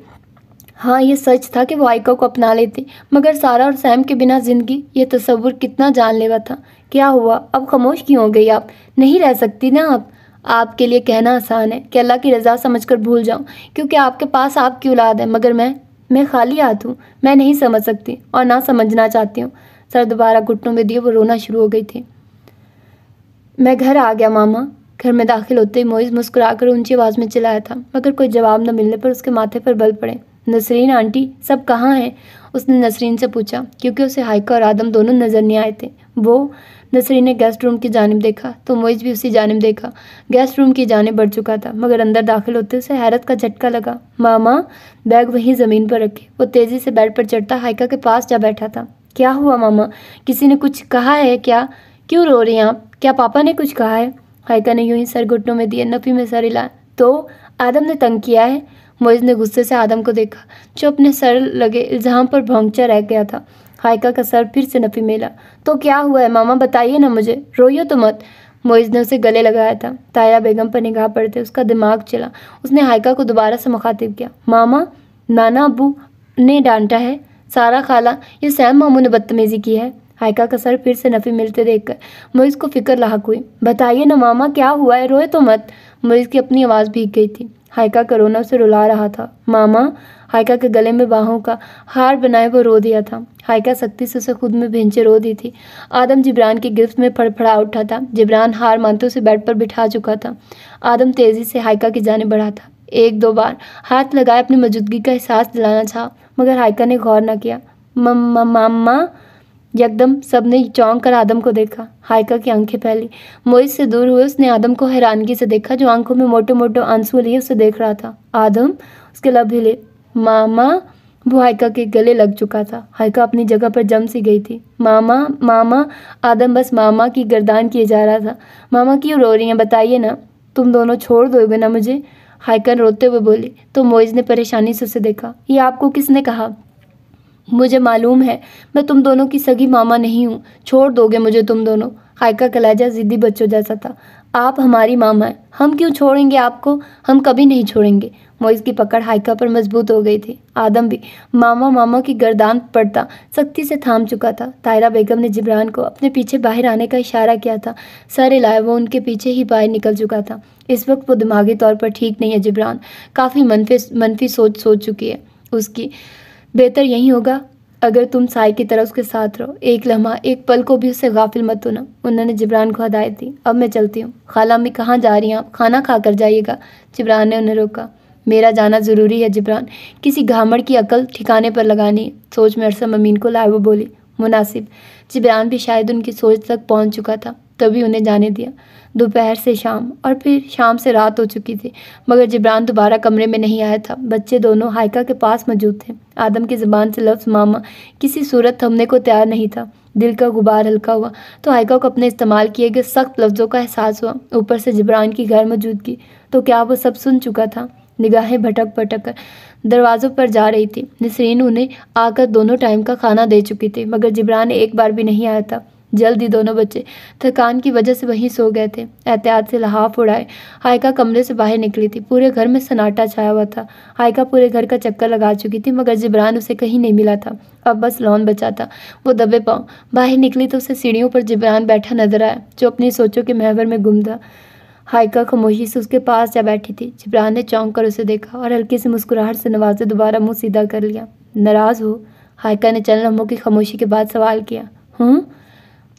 हाँ ये सच था कि वो आयका को अपना लेते मगर सारा और सैम के बिना ज़िंदगी ये तस्वुर कितना जानलेवा था क्या हुआ अब खामोश क्यों हो गई आप नहीं रह सकती ना आप आपके लिए कहना आसान है कि अल्लाह की रज़ा समझ कर भूल जाऊँ क्योंकि आपके पास आपकी औलाद है मगर मैं मैं खाली हाथ हूँ मैं नहीं समझ सकती और ना समझना चाहती हूँ सर दोबारा घुटनों में दिए वो रोना शुरू हो गई थी मैं घर आ गया मामा घर में दाखिल होते ही मोइज़ मुस्कुरा कर ऊँची आवाज़ में चिल्लाया था मगर कोई जवाब न मिलने पर उसके माथे पर बल पड़े नसरीन आंटी सब कहाँ हैं उसने नसरीन से पूछा क्योंकि उसे हाइका और आदम दोनों नज़र नहीं आए थे वो नसरी ने गेस्ट रूम की जानब देखा तो मोइज भी उसी जानब देखा गेस्ट रूम की जानब बढ़ चुका था मगर अंदर दाखिल होते उसे हैरत का झटका लगा मामा बैग वहीं ज़मीन पर रखे वो तेज़ी से बेड पर चढ़ता हाइका के पास जा बैठा था क्या हुआ मामा किसी ने कुछ कहा है क्या क्यों रो रही हैं आप क्या पापा ने कुछ कहा है हाइका ने यूँ ही सर घुटनों में दिए नफ़ी में सर हिला तो आदम ने तंग किया है मोइज ने गुस्से से आदम को देखा जो अपने सर लगे इल्ज़ाम पर भोंगचा रह गया था हायका का सर फिर से नफी मेला तो क्या हुआ है मामा बताइए ना मुझे रोइयो तो मत मोइज ने उसे गले लगाया था ताया बेगम पर निगाह पड़ते उसका दिमाग चला उसने हायका को दोबारा से मुखातिब किया मामा नाना अबू ने डांटा है सारा खाला ये सैम मामू ने बदतमीज़ी की है हायका का सर फिर से नफ़ी मिलते देखकर मोइज़ को फिक्र लाक हुई बताइए ना मामा क्या हुआ है रोए तो मत मोइज़ की अपनी आवाज़ भीग गई थी हायका करोना उसे रुला रहा था मामा हाइका के गले में बाहों का हार बनाए वो रो दिया था हाइका सख्ती से उसे खुद में भेंचे रो दी थी आदम जिब्रान की गिरफ्त में फड़फड़ा उठा था जिब्रान हार मानते उसे बेड पर बिठा चुका था आदम तेज़ी से हाइका की जाने बढ़ा था एक दो बार हाथ लगाए अपनी मौजूदगी का एहसास दिलाना था मगर हाइका ने गौर न किया मम्मा मामा यकदम सब ने चौंक कर आदम को देखा हाइका की आंखें फैली मोहित से दूर हुए उसने आदम को हैरानगी से देखा जो आंखों में मोटे मोटे आंसू लिए उसे देख रहा था आदम उसके लब हिले मामा वो हाइका के गले लग चुका था हाइका अपनी जगह पर जम सी गई थी मामा मामा आदम बस मामा की गर्दान किए जा रहा था मामा क्यों रो रही हैं बताइए ना तुम दोनों छोड़ दोगे ना मुझे हाइका रोते हुए बोली तो मोइज़ ने परेशानी से उसे देखा ये आपको किसने कहा मुझे मालूम है मैं तुम दोनों की सगी मामा नहीं हूँ छोड़ दोगे मुझे तुम दोनों हाइका कलाजा ज़िद्दी बच्चों जैसा था आप हमारी मामा हैं हम क्यों छोड़ेंगे आपको हम कभी नहीं छोड़ेंगे मोइस की पकड़ हाइका पर मजबूत हो गई थी आदम भी मामा मामा की गर्दान पड़ता सख्ती से थाम चुका था तायरा बेगम ने जिब्रान को अपने पीछे बाहर आने का इशारा किया था सर हिलाया वो उनके पीछे ही बाहर निकल चुका था इस वक्त वो दिमागी तौर पर ठीक नहीं है जिब्रान काफ़ी मनफी मनफी सोच सोच चुकी है उसकी बेहतर यही होगा अगर तुम साय की तरह उसके साथ रहो एक लम्हा एक पल को भी उससे गाफिल मत होना उन्होंने जिब्रान को हदायत दी अब मैं चलती हूँ खाला मैं कहाँ जा रही हूँ आप खाना खा कर जाइएगा जिब्रान ने उन्हें रोका मेरा जाना ज़रूरी है जिब्रान किसी घामड़ की अकल ठिकाने पर लगानी सोच में अरसम अमीन को लाए वो बोली मुनासिब जिब्रान भी शायद उनकी सोच तक पहुंच चुका था तभी उन्हें जाने दिया दोपहर से शाम और फिर शाम से रात हो चुकी थी मगर जिब्रान दोबारा कमरे में नहीं आया था बच्चे दोनों हाइका के पास मौजूद थे आदम की ज़बान से लफ्ज़ मामा किसी सूरत थमने को तैयार नहीं था दिल का गुबार हल्का हुआ तो हाइका को अपने इस्तेमाल किए गए सख्त लफ्ज़ों का एहसास हुआ ऊपर से जिब्रान की गैर मौजूदगी तो क्या वो सब सुन चुका था निगाहें भटक भटक कर दरवाज़ों पर जा रही थी नसरीन उन्हें आकर दोनों टाइम का खाना दे चुकी थी मगर जिब्रान एक बार भी नहीं आया था जल्द ही दोनों बच्चे थकान की वजह से वहीं सो गए थे एहतियात से लहाफ उड़ाए हायका कमरे से बाहर निकली थी पूरे घर में सन्नाटा छाया हुआ था हायका पूरे घर का चक्कर लगा चुकी थी मगर जिब्रान उसे कहीं नहीं मिला था अब बस लॉन बचा था वो दबे पाँव बाहर निकली तो उसे सीढ़ियों पर जिब्रान बैठा नजर आया जो अपनी सोचों के महवर में गुम था हाइका खामोशी से उसके पास जा बैठी थी जिब्रान ने चौंक कर उसे देखा और हल्की सी मुस्कुराहट से नवाजे दोबारा मुंह सीधा कर लिया नाराज़ हो हाइका ने चल लम्हों की खामोशी के बाद सवाल किया हूँ हम्म?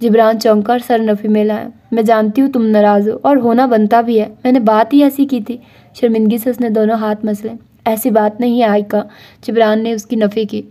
जिब्रान चौंका और सर नफ़ी में लाया मैं जानती हूँ तुम नाराज़ हो और होना बनता भी है मैंने बात ही ऐसी की थी शर्मिंदगी से उसने दोनों हाथ मसले ऐसी बात नहीं है आयका जिब्रान ने उसकी नफ़ी की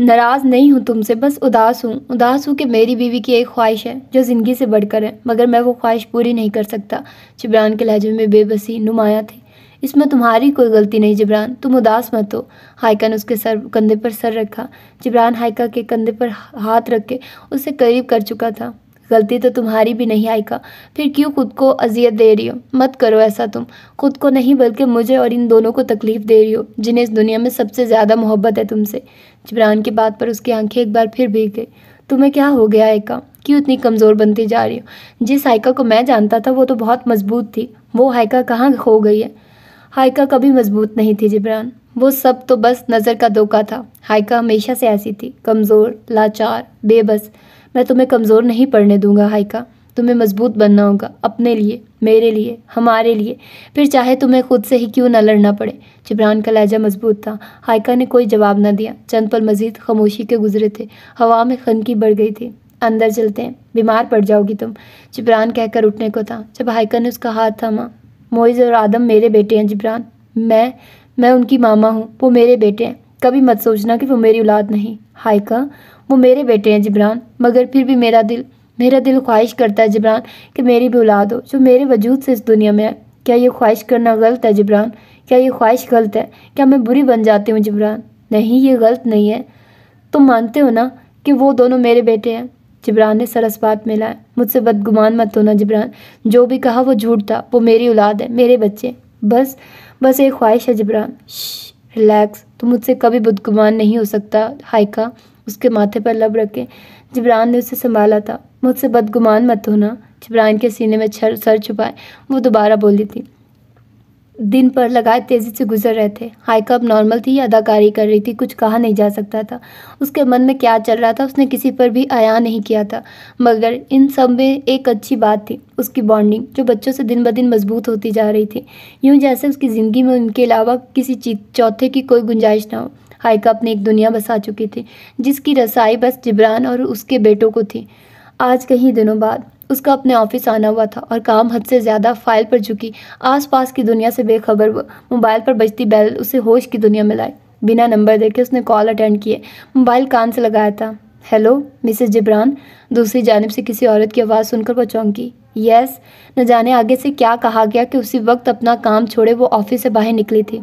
नाराज़ नहीं हूँ तुमसे बस उदास हूँ उदास हूँ कि मेरी बीवी की एक ख्वाहिश है जो ज़िंदगी से बढ़कर है मगर मैं वो ख्वाहिश पूरी नहीं कर सकता जिब्रान के लहजे में बेबसी नुमाया थी इसमें तुम्हारी कोई गलती नहीं जिब्रान तुम उदास मत हो हाइका ने उसके सर कंधे पर सर रखा जिब्रान हाइका के कंधे पर हाथ रख के उससे करीब कर चुका था गलती तो तुम्हारी भी नहीं आयका फिर क्यों खुद को अजियत दे रही हो मत करो ऐसा तुम खुद को नहीं बल्कि मुझे और इन दोनों को तकलीफ़ दे रही हो जिन्हें इस दुनिया में सबसे ज़्यादा मोहब्बत है तुमसे जबरान की बात पर उसकी आंखें एक बार फिर भीग गई तुम्हें क्या हो गया आयका क्यों इतनी कमज़ोर बनती जा रही हो जिस हायका को मैं जानता था वो तो बहुत मजबूत थी वो हायका कहाँ खो गई है हायका कभी मजबूत नहीं थी जबरान वो सब तो बस नज़र का धोखा था हायका हमेशा से ऐसी थी कमज़ोर लाचार बेबस मैं तुम्हें कमज़ोर नहीं पड़ने दूंगा हाइका तुम्हें मजबूत बनना होगा अपने लिए मेरे लिए हमारे लिए फिर चाहे तुम्हें खुद से ही क्यों ना लड़ना पड़े जिब्रान का लहजा मजबूत था हाइका ने कोई जवाब ना दिया चंद पल मजीद खामोशी के गुजरे थे हवा में खनकी बढ़ गई थी अंदर चलते हैं बीमार पड़ जाओगी तुम जिब्रान कहकर उठने को था जब हाइका ने उसका हाथ थामा मोइज़ और आदम मेरे बेटे हैं जिब्रान मैं मैं उनकी मामा हूँ वो मेरे बेटे हैं कभी मत सोचना कि वो मेरी औलाद नहीं हाइका वो मेरे बेटे हैं ज़बरान मगर फिर भी मेरा दिल मेरा दिल ख्वाहिश करता है ज़बरान कि मेरी भी औलाद हो जो मेरे वजूद से इस दुनिया में है क्या ये ख्वाहिश करना गलत है ज़बरान क्या ये ख्वाहिश गलत है क्या मैं बुरी बन जाती हूँ ज़बरान नहीं ये गलत नहीं है तुम मानते हो ना कि वो दोनों मेरे बेटे हैं जबरान ने सरस बात है मुझसे बदगुमान मत होना ज़बरान जो भी कहा वो झूठ था वो मेरी औलाद है मेरे बच्चे बस बस एक ख्वाहिश है ज़बरान रिलैक्स तुम मुझसे कभी बदगुमान नहीं हो सकता हाइका उसके माथे पर लब रखे जबरान ने उसे संभाला था मुझसे बदगुमान मत होना जबरान के सीने में छर सर छुपाए वो दोबारा बोली थी दिन पर लगाए तेज़ी से गुजर रहे थे हाइकअप अब नॉर्मल थी अदाकारी कर रही थी कुछ कहा नहीं जा सकता था उसके मन में क्या चल रहा था उसने किसी पर भी आया नहीं किया था मगर इन सब में एक अच्छी बात थी उसकी बॉन्डिंग जो बच्चों से दिन ब दिन मजबूत होती जा रही थी यूँ जैसे उसकी ज़िंदगी में उनके अलावा किसी चीज चौथे की कोई गुंजाइश ना हो हाइका अपनी एक दुनिया बसा चुकी थी जिसकी रसाई बस जिब्रान और उसके बेटों को थी आज कहीं दिनों बाद उसका अपने ऑफिस आना हुआ था और काम हद से ज़्यादा फाइल पर चुकी आसपास की दुनिया से बेखबर मोबाइल पर बजती बैल उसे होश की दुनिया में लाई बिना नंबर देखे उसने कॉल अटेंड किए मोबाइल कान से लगाया था हेलो मिसेज जिब्रान दूसरी जानब से किसी औरत की आवाज़ सुनकर वो चौंकी यस न जाने आगे से क्या कहा गया कि उसी वक्त अपना काम छोड़े वो ऑफिस से बाहर निकली थी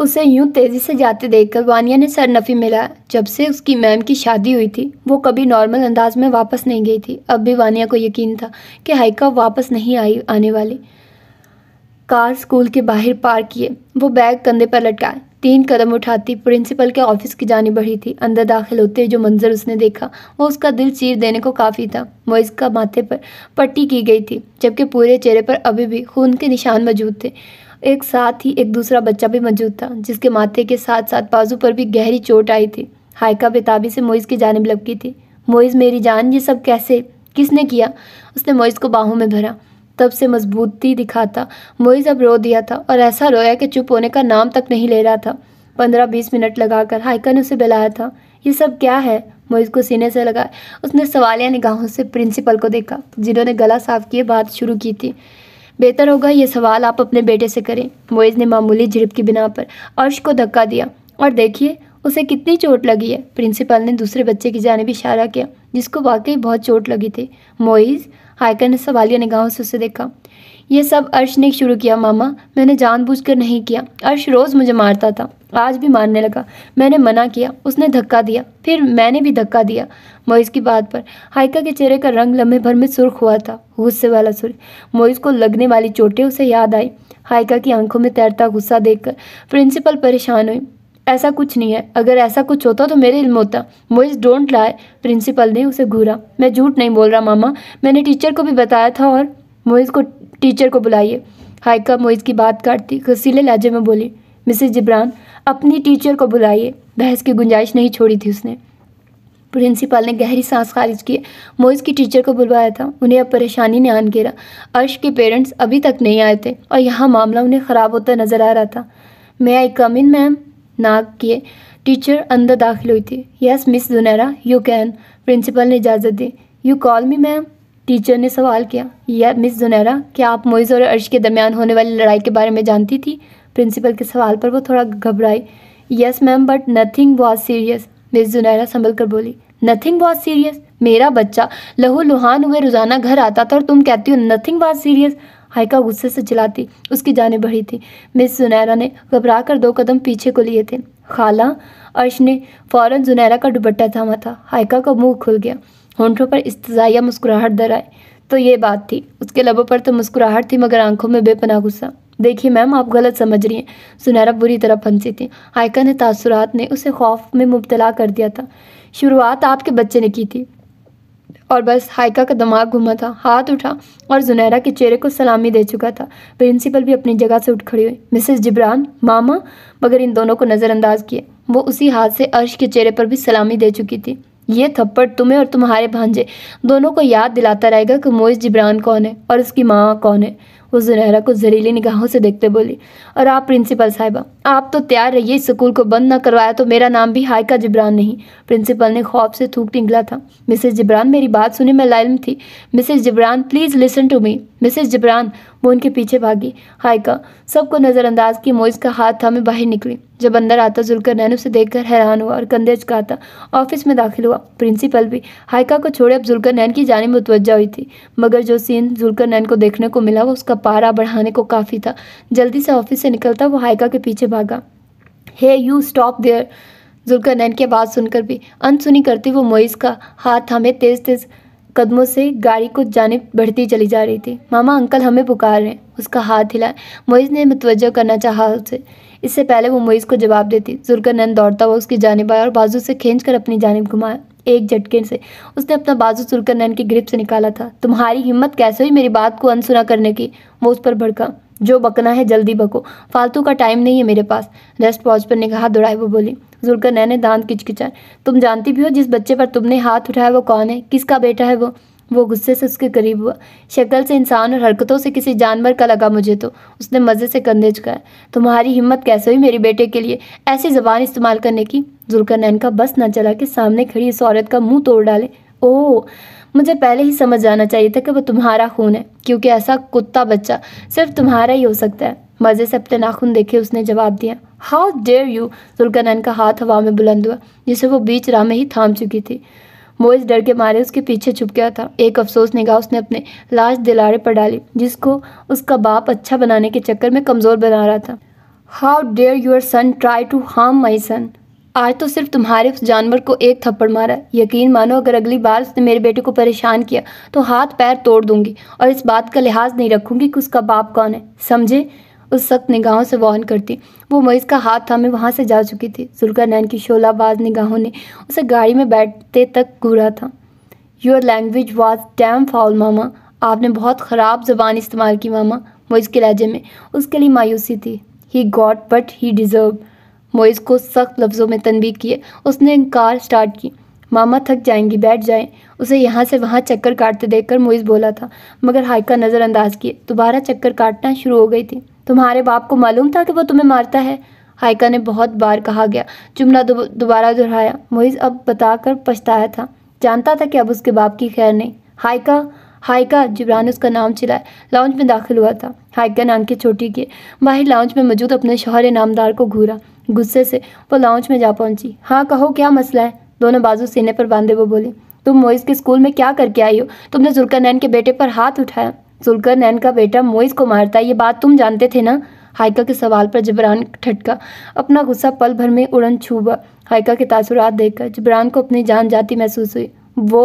उसे यूं तेज़ी से जाते देखकर वानिया ने सर नफ़ी मिलाया जब से उसकी मैम की शादी हुई थी वो कभी नॉर्मल अंदाज में वापस नहीं गई थी अब भी वानिया को यकीन था कि हाइका वापस नहीं आई आने वाली कार स्कूल के बाहर पार्क किए वो बैग कंधे पर लटकाए तीन कदम उठाती प्रिंसिपल के ऑफिस की जानी बढ़ी थी अंदर दाखिल होते जो मंजर उसने देखा वो उसका दिल चीर देने को काफ़ी था वो इसका माथे पर पट्टी की गई थी जबकि पूरे चेहरे पर अभी भी खून के निशान मौजूद थे एक साथ ही एक दूसरा बच्चा भी मौजूद था जिसके माथे के साथ साथ बाजू पर भी गहरी चोट आई थी हायका बेताबी से मोइज़ की जानब लपकी थी मोइज़ मेरी जान ये सब कैसे किसने किया उसने मोइज़ को बाहों में भरा तब से मजबूती दिखाता मोइज़ अब रो दिया था और ऐसा रोया कि चुप होने का नाम तक नहीं ले रहा था पंद्रह बीस मिनट लगाकर हाइका ने उसे बुलाया था ये सब क्या है मोइज़ को सीने से लगा उसने सवालिया निगाहों से प्रिंसिपल को देखा जिन्होंने गला साफ किए बात शुरू की थी बेहतर होगा ये सवाल आप अपने बेटे से करें मोइज़ ने मामूली झिड़प की बिना पर अर्श को धक्का दिया और देखिए उसे कितनी चोट लगी है प्रिंसिपल ने दूसरे बच्चे की जानब इशारा किया जिसको वाकई बहुत चोट लगी थी मोइज़ हाइकर ने सवालिया निगाहों से उसे देखा ये सब अर्श ने शुरू किया मामा मैंने जानबूझकर नहीं किया अर्श रोज़ मुझे मारता था आज भी मारने लगा मैंने मना किया उसने धक्का दिया फिर मैंने भी धक्का दिया मोइस की बात पर हाइका के चेहरे का रंग लम्हे भर में सुर्ख हुआ था गुस्से वाला सुर मोइस को लगने वाली चोटें उसे याद आई हाइका की आंखों में तैरता गुस्सा देखकर प्रिंसिपल परेशान हुई ऐसा कुछ नहीं है अगर ऐसा कुछ होता तो मेरे इल्म होता मोइस डोंट लाए प्रिंसिपल ने उसे घूरा मैं झूठ नहीं बोल रहा मामा मैंने टीचर को भी बताया था और मोइस को टीचर को बुलाइए हाइका मोइज की बात काटती गसीले लहजे में बोली मिसेज जिब्रान अपनी टीचर को बुलाइए बहस की गुंजाइश नहीं छोड़ी थी उसने प्रिंसिपल ने गहरी सांस खारिज किए मोइज की टीचर को बुलवाया था उन्हें अब परेशानी ने आन घेरा अर्श के पेरेंट्स अभी तक नहीं आए थे और यहाँ मामला उन्हें ख़राब होता नज़र आ रहा था मे आई कम इन मैम नाक किए टीचर अंदर दाखिल हुई थी yes miss Junaira you can principal ने इजाज़त दी you call me ma'am teacher ने सवाल किया या मिस जुनैरा क्या आप मोइज़ और अर्श के दरमियान होने वाली लड़ाई के बारे में जानती थी प्रिंसिपल के सवाल पर वो थोड़ा घबराई yes ma'am but nothing was serious miss Junaira संभल कर बोली नथिंग वॉज सीरियस मेरा बच्चा लहू लुहान हुए रोज़ाना घर आता था और तुम कहती हो नथिंग वॉज सीरियस हाइका गुस्से से चलाती उसकी जाने बढ़ी थी मिस जुनैरा ने घबरा कर दो कदम पीछे को लिए थे खाला अर्श ने फ़ौरन जुनैरा का दुपट्टा थामा था हाइका का मुंह खुल गया होंठों पर इस्तजाया मुस्कुराहट दर आए तो ये बात थी उसके लबों पर तो मुस्कुराहट थी मगर आंखों में बेपना गुस्सा देखिए मैम आप गलत समझ रही हैं सुनहरा बुरी तरह फंसी थी आयका ने तासुरात ने उसे खौफ में मुबतला कर दिया था शुरुआत आपके बच्चे ने की थी और बस हाइका का दिमाग घुमा था हाथ उठा और जुनैरा के चेहरे को सलामी दे चुका था प्रिंसिपल भी अपनी जगह से उठ खड़ी हुई मिसेस जिब्रान मामा मगर इन दोनों को नज़रअंदाज किए वो उसी हाथ से अर्श के चेहरे पर भी सलामी दे चुकी थी ये थप्पड़ तुम्हें और तुम्हारे भांजे दोनों को याद दिलाता रहेगा कि मोइस जिब्रान कौन है और उसकी माँ कौन है वो जुनहरा को जहरीली निगाहों से देखते बोली और आप प्रिंसिपल साहिबा आप तो तैयार रहिए स्कूल को बंद ना करवाया तो मेरा नाम भी हाइका का जिब्रान नहीं प्रिंसिपल ने खौफ से थूक निकला था मिसेज जिब्रान मेरी बात सुने मैं लालम थी Mrs Jibran please listen to me Mrs Jibran वो उनके पीछे भागी हायका सबको नज़रअंदाज की मोइज का हाथ था मैं बाहर निकली जब अंदर आता जुलकर नैन उसे देखकर हैरान हुआ और कंधे था ऑफिस में दाखिल हुआ प्रिंसिपल भी हायका को छोड़े अब जुलकर नैन की जानी मुतवजा हुई थी मगर जो सीन जुलकर नैन को देखने को मिला वो उसका पारा बढ़ाने को काफ़ी था जल्दी से ऑफिस से निकलता वो हाइका के पीछे भागा hey you stop there Nain की आवाज़ सुनकर भी अनसुनी करते वो मोइस का हाथ हमें तेज़ तेज़ कदमों से गाड़ी को जाने बढ़ती चली जा रही थी मामा अंकल हमें पुकार रहे हैं उसका हाथ हिलाए मोइस ने मुतवजह करना चाहा उसे इससे पहले वो मोइस को जवाब देती नैन दौड़ता हुआ उसकी जानब आया और बाजू से खींच कर अपनी जानब घुमाया एक झटके से उसने अपना बाजू सुलकर नैन की ग्रिप से निकाला था तुम्हारी हिम्मत कैसे हुई मेरी बात को अनसुना करने की वो उस पर भड़का जो बकना है जल्दी बको फालतू का टाइम नहीं है मेरे पास रेस्ट पॉज पर निगाह दौड़ाए वो बोली जुलकर नैन ने दांत किचकिचाए तुम जानती भी हो जिस बच्चे पर तुमने हाथ उठाया वो कौन है किसका बेटा है वो वो गुस्से से उसके करीब हुआ शक्ल से इंसान और हरकतों से किसी जानवर का लगा मुझे तो उसने मज़े से कंधे झुकाए तुम्हारी हिम्मत कैसे हुई मेरे बेटे के लिए ऐसी ज़बान इस्तेमाल करने की जुलकर नैन का बस न चला कि सामने खड़ी इस औरत का मुंह तोड़ डाले ओह मुझे पहले ही समझ जाना चाहिए था कि वो तुम्हारा खून है क्योंकि ऐसा कुत्ता बच्चा सिर्फ तुम्हारा ही हो सकता है मज़े से अपने नाखून देखे उसने जवाब दिया हाउ डेयर यू जुलकर नैन का हाथ हवा में बुलंद हुआ जिसे वो बीच राह में ही थाम चुकी थी मोइस डर के मारे उसके पीछे छुप गया था एक अफसोस निगाह उसने अपने लाश दिलारे पर डाली जिसको उसका बाप अच्छा बनाने के चक्कर में कमज़ोर बना रहा था how dare your son try to harm my son आज तो सिर्फ तुम्हारे उस जानवर को एक थप्पड़ मारा यकीन मानो अगर अगली बार उसने मेरे बेटे को परेशान किया तो हाथ पैर तोड़ दूंगी और इस बात का लिहाज नहीं रखूंगी कि उसका बाप कौन है समझे उस सख्त निगाहों से वहन करती वो मरीज का हाथ थामे वहाँ से जा चुकी थी जुल्का नैन की शोलाबाज निगाहों ने उसे गाड़ी में बैठते तक घूरा था your language was damn foul मामा आपने बहुत ख़राब जबान इस्तेमाल की मामा मोइज़ के लहजे में उसके लिए मायूसी थी ही God but he deserve Moiz को सख्त लफ्ज़ों में तनबी किए उसने कार स्टार्ट की मामा थक जाएंगी बैठ जाएं उसे यहाँ से वहाँ चक्कर काटते देखकर मोइज़ बोला था मगर हाइका नज़रअंदाज किए दोबारा चक्कर काटना शुरू हो गई थी तुम्हारे बाप को मालूम था कि वो तुम्हें मारता है हाइका ने बहुत बार कहा गया जुमला दोबारा दोहराया मोहिज अब बताकर पछताया था जानता था कि अब उसके बाप की खैर नहीं हाइका हाइका जिब्रान उसका नाम चिल्लाया लाउंज में दाखिल हुआ था हाइका ने आंखें छोटी किए बाहर लाउंज में मौजूद अपने शोहर नामदार को घूरा गुस्से से वो लाउंज में जा पहुंची हाँ कहो क्या मसला है दोनों बाजू सीने पर बांधे वो बोली तुम मोइस के स्कूल में क्या करके आई हो तुमने जुल्कर के बेटे पर हाथ उठाया सुलकर नैन का बेटा मोइस को मारता ये बात तुम जानते थे ना हाइका के सवाल पर जबरान ठटका अपना गुस्सा पल भर में उड़न छूबा हाइका के तासुरात देखकर जबरान को अपनी जान जाती महसूस हुई वो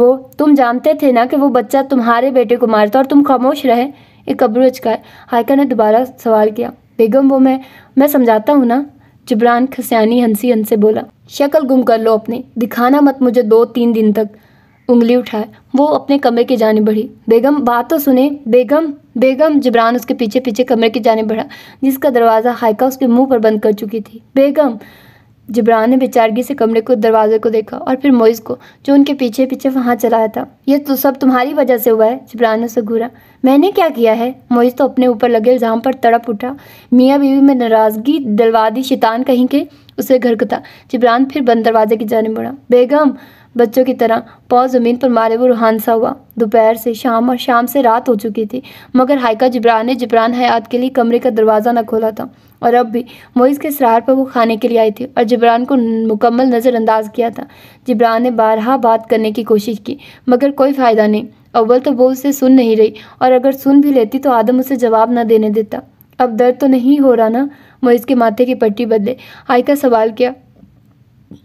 वो तुम जानते थे ना कि वो बच्चा तुम्हारे बेटे को मारता और तुम खामोश रहे एक अबरू अचकाए हाइका ने दोबारा सवाल किया बेगम वो मैं मैं समझाता हूँ ना जबरान खसियानी हंसी हंसे बोला शक्ल गुम कर लो अपनी दिखाना मत मुझे दो तीन दिन तक उंगली उठाए वो अपने कमरे की जाने बढ़ी बेगम बात तो सुने बेगम बेगम जिब्रान उसके पीछे पीछे कमरे की जाने बढ़ा जिसका दरवाज़ा हाइका उसके मुंह पर बंद कर चुकी थी बेगम जिब्रान ने बेचारगी से कमरे को दरवाजे को देखा और फिर मोइज को जो उनके पीछे पीछे वहाँ चलाया था ये तो सब तुम्हारी वजह से हुआ है जिब्रान ने उसे घूरा मैंने क्या किया है मोइज तो अपने ऊपर लगे इल्ज़ाम पर तड़प उठा मियाँ बीवी में नाराज़गी दी शैतान कहीं के उसे घर था जिब्रान फिर बंद दरवाजे की जाने बढ़ा बेगम बच्चों की तरह पौ ज़मीन पर मारे वो रुहान सा हुआ दोपहर से शाम और शाम से रात हो चुकी थी मगर हाइका जबरान ने जबरान हयात के लिए कमरे का दरवाज़ा न खोला था और अब भी मोइस के सरार पर वो खाने के लिए आई थी और जबरान को मुकम्मल नज़रअंदाज किया था जबरान ने बारहा बात करने की कोशिश की मगर कोई फ़ायदा नहीं अव्वल तो वो उसे सुन नहीं रही और अगर सुन भी लेती तो आदम उसे जवाब ना देने देता अब दर्द तो नहीं हो रहा ना मोइस के माथे की पट्टी बदले आयका सवाल किया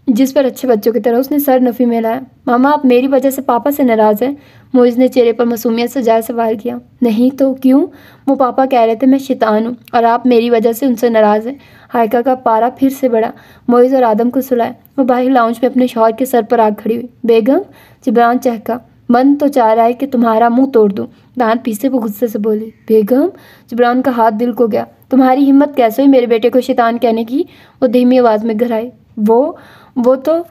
जिस पर अच्छे बच्चों की तरह उसने सर नफ़ी में लाया मामा आप मेरी वजह से पापा से नाराज़ हैं मोइज ने चेहरे पर मसूमियत से जाए सवाल किया नहीं तो क्यों वो पापा कह रहे थे मैं शैतान हूँ और आप मेरी वजह से उनसे नाराज़ हैं हायका का पारा फिर से बढ़ा मोइज़ और आदम को सुलाए वो बाहर लाउंज में अपने शौहर के सर पर आग खड़ी हुई बेगम जिब्रान चहका मन तो चाह रहा है कि तुम्हारा मुंह तोड़ दूँ दांत पीसे वो गुस्से से बोली बेगम जिब्रान का हाथ दिल को गया तुम्हारी हिम्मत कैसे हुई मेरे बेटे को शैतान कहने की वो धीमी आवाज़ में घर आई वो वो तो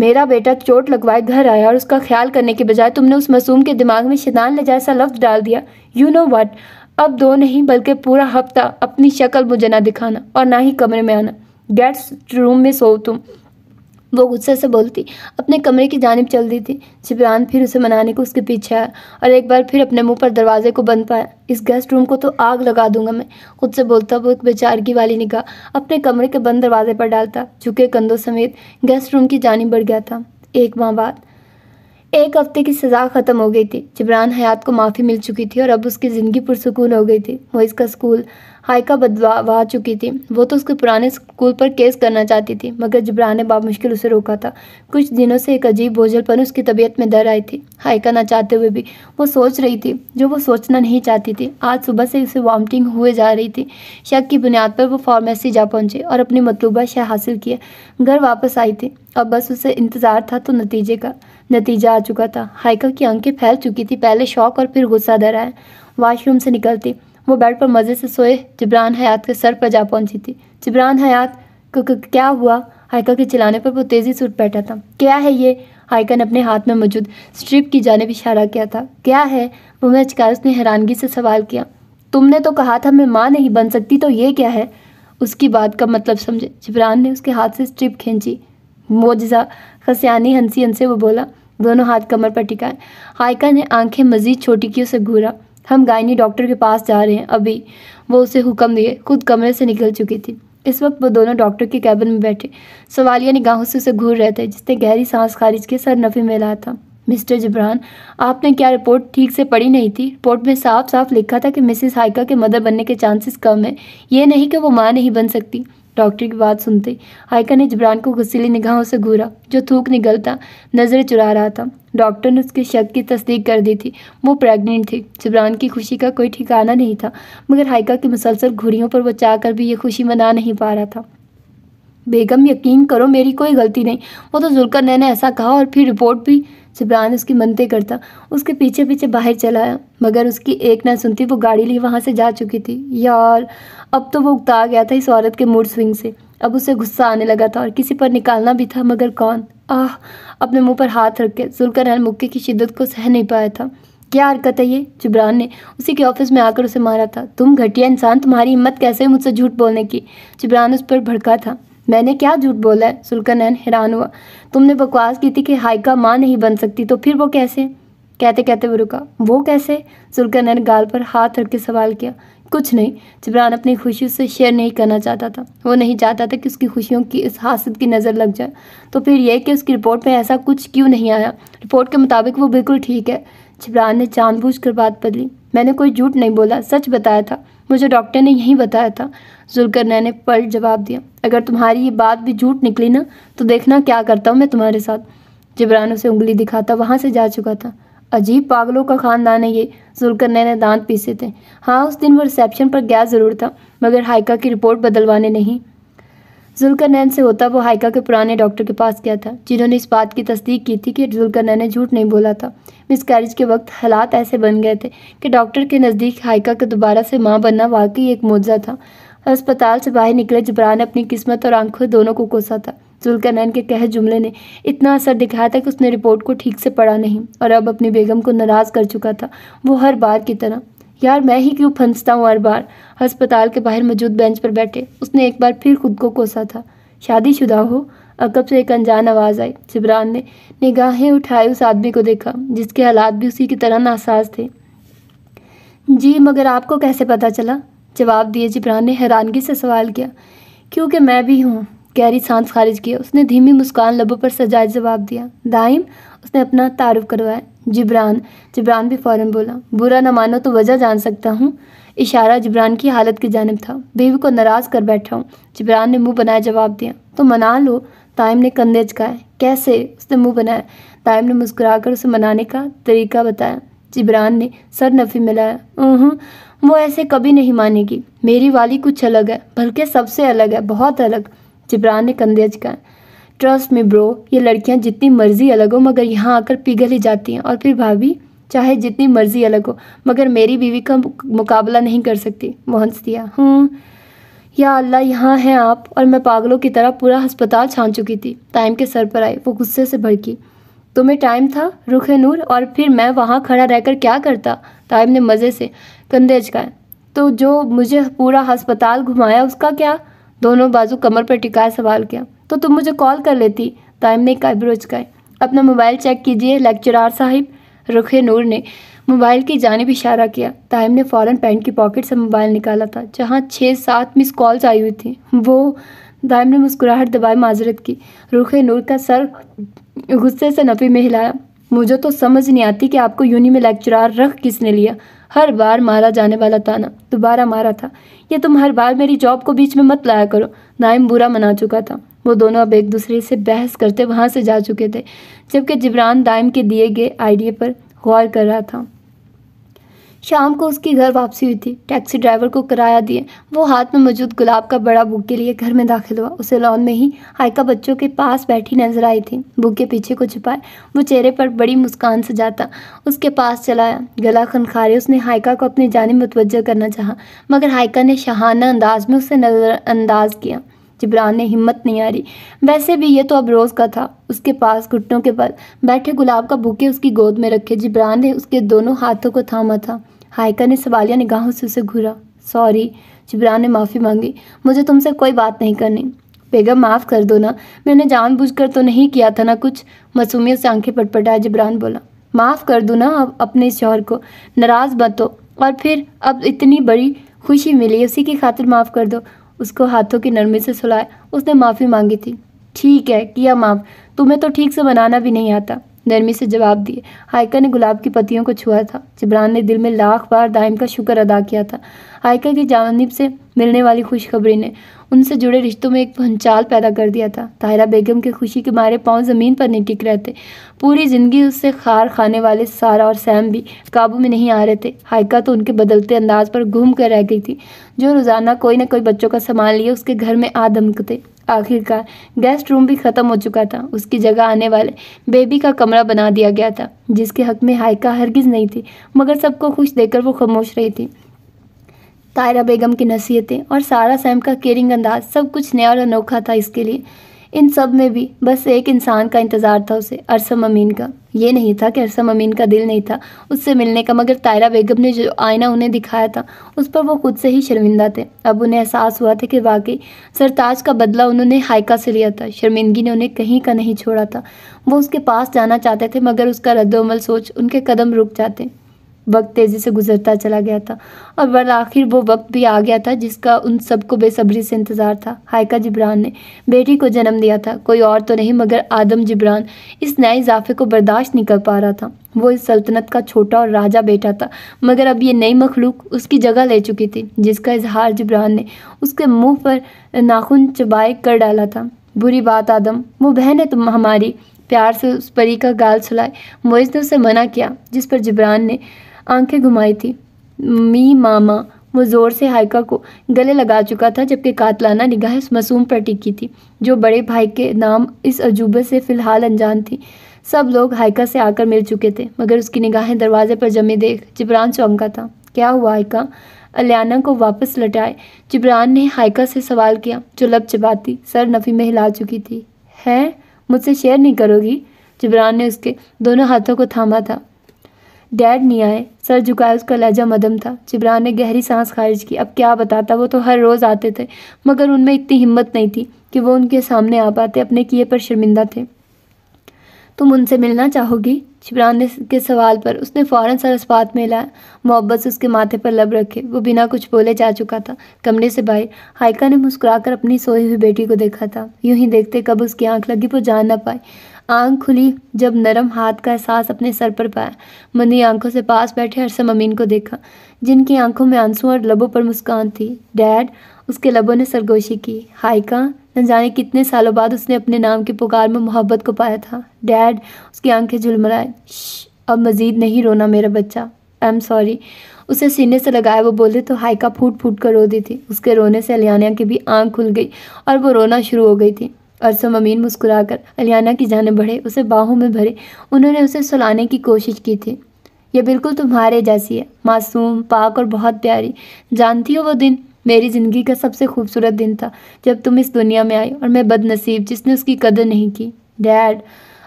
मेरा बेटा चोट लगवाए घर आया और उसका ख्याल करने के बजाय तुमने उस मासूम के दिमाग में शैतान लजायसा लफ्ज़ डाल दिया यू नो वट अब दो नहीं बल्कि पूरा हफ्ता अपनी शक्ल मुझे ना दिखाना और ना ही कमरे में आना गेट्स रूम में सो तुम वो गुस्से से बोलती अपने कमरे की जानब चल दी थी जिब्रान फिर उसे मनाने को उसके पीछे आया और एक बार फिर अपने मुंह पर दरवाजे को बंद पाया इस गेस्ट रूम को तो आग लगा दूंगा मैं खुद से बोलता वो एक बेचारगी वाली निगाह अपने कमरे के बंद दरवाजे पर डालता झुके कंधों समेत गेस्ट रूम की जानब बढ़ गया था एक माह बाद एक हफ्ते की सज़ा ख़त्म हो गई थी जिब्रान हयात को माफ़ी मिल चुकी थी और अब उसकी ज़िंदगी पुरसकून हो गई थी वो इसका स्कूल हाइका बदवा चुकी थी वो तो उसके पुराने स्कूल पर केस करना चाहती थी मगर जबरान ने मुश्किल उसे रोका था कुछ दिनों से एक अजीब पर उसकी तबीयत में डर आई थी हाइका ना चाहते हुए भी वो सोच रही थी जो वो सोचना नहीं चाहती थी आज सुबह से उसे वामटिंग हुए जा रही थी शक की बुनियाद पर वो फार्मेसी जा पहुंची और अपनी मतलूबा शय हासिल किए घर वापस आई थी अब बस उसे इंतज़ार था तो नतीजे का नतीजा आ चुका था हाइका की आंखें फैल चुकी थी पहले शौक और फिर गुस्सा आया वाशरूम से निकलती वो बेड पर मज़े से सोए जिब्रान हयात के सर पर जा पहुंची थी जिब्रान हयात क्या हुआ हाइका के चिल्लाने पर वो तेज़ी से उठ बैठा था क्या है ये हाइका ने अपने हाथ में मौजूद स्ट्रिप की जानब इशारा किया था क्या है वो मैं अचकार उसने हैरानगी से सवाल किया तुमने तो कहा था मैं माँ नहीं बन सकती तो ये क्या है उसकी बात का मतलब समझे जिब्रान ने उसके हाथ से स्ट्रिप खींची मोजा खसियानी हंसी हंसे वो बोला दोनों हाथ कमर पर टिकाए हाइका ने आंखें मजीद छोटी की उसे घूरा हम गायनी डॉक्टर के पास जा रहे हैं अभी वो उसे हुक्म दिए खुद कमरे से निकल चुकी थी इस वक्त वो दोनों डॉक्टर के कैबिन में बैठे सवालिया निगाहों से उसे घूर रहे थे जिसने गहरी सांस खारिज के सर नफे में लाया था मिस्टर जबरान आपने क्या रिपोर्ट ठीक से पढ़ी नहीं थी रिपोर्ट में साफ साफ लिखा था कि मिसिस हाइका के मदर बनने के चांसेस कम है ये नहीं कि वो माँ नहीं बन सकती डॉक्टर की बात सुनते आयका ने जबरान को गुस्सीली निगाहों से घूरा जो थूक निकलता नज़रें चुरा रहा था डॉक्टर ने उसके शक की तस्दीक कर दी थी वो प्रेग्नेंट थी जबरान की खुशी का कोई ठिकाना नहीं था मगर हाइका की मुसलसल घुड़ियों पर बचा कर भी ये खुशी मना नहीं पा रहा था बेगम यकीन करो मेरी कोई गलती नहीं वो तो जुलकर ने ऐसा कहा और फिर रिपोर्ट भी सुबरान उसकी मनते करता उसके पीछे पीछे बाहर चला आया मगर उसकी एक ना सुनती वो गाड़ी लिए वहाँ से जा चुकी थी यार अब तो वो उगता गया था इस औरत के मूड स्विंग से अब उसे गुस्सा आने लगा था और किसी पर निकालना भी था मगर कौन आह अपने मुंह पर हाथ रख के जुलकर मुक्के की शिद्दत को सह नहीं पाया था क्या हरकत है ये जुबरान ने उसी के ऑफिस में आकर उसे मारा था तुम घटिया इंसान तुम्हारी हिम्मत कैसे है मुझसे झूठ बोलने की जुबरान उस पर भड़का था मैंने क्या झूठ बोला है सुलकनैन हैरान हुआ तुमने बकवास की थी कि हाइका माँ नहीं बन सकती तो फिर वो कैसे कहते कहते वो रुका वो कैसे सुलकनैन गाल पर हाथ रख के सवाल किया कुछ नहीं जबरान अपनी खुशी उससे शेयर नहीं करना चाहता था वो नहीं चाहता था कि उसकी खुशियों की इस हासिल की नज़र लग जाए तो फिर यह कि उसकी रिपोर्ट में ऐसा कुछ क्यों नहीं आया रिपोर्ट के मुताबिक वो बिल्कुल ठीक है जबरान ने जानबूझ कर बात बदली मैंने कोई झूठ नहीं बोला सच बताया था मुझे डॉक्टर ने यही बताया था जुलकर ने पल जवाब दिया अगर तुम्हारी ये बात भी झूठ निकली ना तो देखना क्या करता हूँ मैं तुम्हारे साथ जिब्रान उसे उंगली दिखाता वहाँ से जा चुका था अजीब पागलों का खानदान है ये जुलकरने ने दांत पीसे थे हाँ उस दिन वो रिसेप्शन पर गया ज़रूर था मगर हाइका की रिपोर्ट बदलवाने नहीं जुलकर नैन से होता वो हाइका के पुराने डॉक्टर के पास गया था जिन्होंने इस बात की तस्दीक की थी कि नैन ने झूठ नहीं बोला था मिस कैरिज के वक्त हालात ऐसे बन गए थे कि डॉक्टर के नज़दीक हाइका का दोबारा से माँ बनना वाकई एक मुआवजा था अस्पताल से बाहर निकले जबरान ने अपनी किस्मत और आंखों दोनों को कोसा था जुल्कनैन के कहे जुमले ने इतना असर दिखाया था कि उसने रिपोर्ट को ठीक से पढ़ा नहीं और अब अपनी बेगम को नाराज़ कर चुका था वो हर बार की तरह यार मैं ही क्यों फंसता हूँ हर बार अस्पताल के बाहर मौजूद बेंच पर बैठे उसने एक बार फिर खुद को कोसा था शादीशुदा हो अकब से एक अनजान आवाज़ आई जबरान ने निगाहें उठाए उस आदमी को देखा जिसके हालात भी उसी की तरह नासाज थे जी मगर आपको कैसे पता चला जवाब दिए जिब्रान ने हैरानगी से सवाल किया क्योंकि मैं भी हूँ गहरी सांस खारिज किया उसने धीमी मुस्कान लबों पर सजाए जवाब दिया दाइम उसने अपना तारुफ करवाया जिब्रान जिब्रान भी फ़ौरन बोला बुरा ना मानो तो वजह जान सकता हूँ इशारा जिब्रान की हालत की जानब था बीवी को नाराज़ कर बैठा हूँ जिब्रान ने मुंह बनाया जवाब दिया तो मना लो ताइम ने कंधे चकाए कैसे उसने मुंह बनाया ताइम ने मुस्कुराकर उसे मनाने का तरीका बताया जिब्रान ने सर नफी मिलाया वो ऐसे कभी नहीं मानेगी मेरी वाली कुछ अलग है बल्कि सबसे अलग है बहुत अलग जिब्रान ने कंधे झुकाए ट्रस्ट में ब्रो ये लड़कियां जितनी मर्जी अलग हो मगर यहाँ आकर पिघल ही जाती हैं और फिर भाभी चाहे जितनी मर्जी अलग हो मगर मेरी बीवी का मुकाबला नहीं कर सकती वो हंस दिया हूँ हम्म, या अल्लाह यहाँ हैं आप और मैं पागलों की तरह पूरा अस्पताल छान चुकी थी टाइम के सर पर आई वो गुस्से से भड़की तुम्हें टाइम था रुख नूर और फिर मैं वहाँ खड़ा रहकर क्या करता ताइब ने मज़े से कंधे अचकाए तो जो मुझे पूरा अस्पताल घुमाया उसका क्या दोनों बाजू कमर पर टिकाए सवाल किया तो तुम मुझे कॉल कर लेती ताइम ने एक आइब्रो अचकाए अपना मोबाइल चेक कीजिए लेक्चरार साहिब रुख नूर ने मोबाइल की जानब इशारा किया ताइम ने फ़ौर पैंट की पॉकेट से मोबाइल निकाला था जहाँ छः सात मिस कॉल्स आई हुई थी वो दाइम ने मुस्कुराहट दबाए माजरत की रुख नूर का सर गुस्से से नफ़ी में हिलाया मुझे तो समझ नहीं आती कि आपको यूनि में लेक्चरार रख किसने लिया हर बार मारा जाने वाला ताना दोबारा मारा था ये तुम हर बार मेरी जॉब को बीच में मत लाया करो नाइम बुरा मना चुका था वो दोनों अब एक दूसरे से बहस करते वहाँ से जा चुके थे जबकि जिब्रान दाइम के दिए गए आइडिया पर गौर कर रहा था शाम को उसकी घर वापसी हुई थी टैक्सी ड्राइवर को किराया दिए वो हाथ में मौजूद गुलाब का बड़ा बुके लिए घर में दाखिल हुआ उसे लॉन में ही हाइका बच्चों के पास बैठी नजर आई थी बुक के पीछे को छुपाए वो चेहरे पर बड़ी मुस्कान से जाता उसके पास चलाया गला खनखारे उसने हाइका को अपनी जानब मुतवजह करना चाहा मगर हाइका ने शहाना अंदाज में उसे नज़रअंदाज किया जिब्रान ने हिम्मत नहीं हारी वैसे भी ये तो अब रोज़ का था उसके पास घुटनों के बल बैठे गुलाब का बुके उसकी गोद में रखे जिब्रान ने उसके दोनों हाथों को थामा था हाइका ने सवालिया निगाहों से उसे घूरा सॉरी जिब्रान ने माफ़ी मांगी मुझे तुमसे कोई बात नहीं करनी बेगम माफ़ कर दो ना मैंने जानबूझकर तो नहीं किया था ना कुछ मसूमियत से आंखें पटपटाया जिब्रान बोला माफ़ कर दो ना अब अपने शोहर को नाराज़ बतो और फिर अब इतनी बड़ी खुशी मिली उसी की खातिर माफ़ कर दो उसको हाथों की नरमी से सुलाया उसने माफ़ी मांगी थी ठीक है किया माफ़ तुम्हें तो ठीक से बनाना भी नहीं आता नरमी से जवाब दिए आयका ने गुलाब की पत्तियों को छुआ था जबरान ने दिल में लाख बार दाइम का शुक्र अदा किया था आयका की जानब से मिलने वाली खुशखबरी ने उनसे जुड़े रिश्तों में एक भंचाल पैदा कर दिया था ताहिरा बेगम के खुशी के मारे पाँव ज़मीन पर नहीं टिक रहे थे पूरी ज़िंदगी उससे खार खाने वाले सारा और सैम भी काबू में नहीं आ रहे थे हाइका तो उनके बदलते अंदाज पर घूम कर रह गई थी जो रोज़ाना कोई ना कोई बच्चों का सामान लिए उसके घर में आ दमकते आखिरकार गेस्ट रूम भी ख़त्म हो चुका था उसकी जगह आने वाले बेबी का कमरा बना दिया गया था जिसके हक में हाइका हरगिज़ नहीं थी मगर सबको खुश देखकर वो खामोश रही थी तायरा बेगम की नसीहतें और सारा सैम का केयरिंग अंदाज सब कुछ नया और अनोखा था इसके लिए इन सब में भी बस एक इंसान का इंतज़ार था उसे अरसम अमीन का ये नहीं था कि अरसा अमीन का दिल नहीं था उससे मिलने का मगर तायरा बेगम ने जो आईना उन्हें दिखाया था उस पर वो खुद से ही शर्मिंदा थे अब उन्हें एहसास हुआ था कि वाकई सरताज का बदला उन्होंने हाइका से लिया था शर्मिंदगी ने उन्हें कहीं का नहीं छोड़ा था वो उसके पास जाना चाहते थे मगर उसका रद्दमल सोच उनके कदम रुक जाते वक्त तेज़ी से गुजरता चला गया था और बर आखिर वो वक्त भी आ गया था जिसका उन सबको बेसब्री से इंतज़ार था हाइका जिब्रान ने बेटी को जन्म दिया था कोई और तो नहीं मगर आदम जिब्रान इस नए इजाफे को बर्दाश्त नहीं कर पा रहा था वो इस सल्तनत का छोटा और राजा बेटा था मगर अब ये नई मखलूक उसकी जगह ले चुकी थी जिसका इजहार जिब्रान ने उसके मुँह पर नाखून चबाए कर डाला था बुरी बात आदम वो बहन है तुम हमारी प्यार से उस परी का गाल सुलाए मोइज ने उसे मना किया जिस पर जिब्रान ने आंखें घुमाई थी मी मामा वो ज़ोर से हाइका को गले लगा चुका था जबकि कातलाना निगाह उस मासूम पर टिकी थी जो बड़े भाई के नाम इस अजूबे से फ़िलहाल अनजान थी सब लोग हाइका से आकर मिल चुके थे मगर उसकी निगाहें दरवाजे पर जमे देख जिब्रान चौंका था क्या हुआ हाइका अलियाना को वापस लटाए जिब्रान ने हाइका से सवाल किया जो लब चबाती सर नफ़ी में हिला चुकी थी है मुझसे शेयर नहीं करोगी जिब्रान ने उसके दोनों हाथों को थामा था डैड नहीं आए सर झुकाए उसका लहजा मदम था जिब्रान ने गहरी सांस खारिज की अब क्या बताता वो तो हर रोज़ आते थे मगर उनमें इतनी हिम्मत नहीं थी कि वो उनके सामने आ पाते अपने किए पर शर्मिंदा थे तुम उनसे मिलना चाहोगी शिबरान ने के सवाल पर उसने फ़ौरन सर इस्पात में लाया मोहब्बत से उसके माथे पर लब रखे वो बिना कुछ बोले जा चुका था कमरे से बाहर हाइका ने मुस्कुराकर अपनी सोई हुई बेटी को देखा था यूं ही देखते कब उसकी आंख लगी वो जान ना पाई आंख खुली जब नरम हाथ का एहसास अपने सर पर पाया मनी आंखों से पास बैठे हरसम अमीन को देखा जिनकी आंखों में आंसू और लबों पर मुस्कान थी डैड उसके लबों ने सरगोशी की हाइका न जाने कितने सालों बाद उसने अपने नाम की पुकार में मोहब्बत को पाया था डैड उसकी आंखें झुलमराए अब मज़ीद नहीं रोना मेरा बच्चा आई एम सॉरी उसे सीने से लगाया वो बोले तो हाइका फूट फूट कर रो दी थी उसके रोने से अलियानिया की भी आंख खुल गई और वो रोना शुरू हो गई थी अरसम अमीन मुस्कुराकर अलियाना की जानब बढ़े उसे बाहों में भरे उन्होंने उसे सुलाने की कोशिश की थी यह बिल्कुल तुम्हारे जैसी है मासूम पाक और बहुत प्यारी जानती हो वो दिन मेरी ज़िंदगी का सबसे खूबसूरत दिन था जब तुम इस दुनिया में आई और मैं बदनसीब जिसने उसकी कदर नहीं की डैड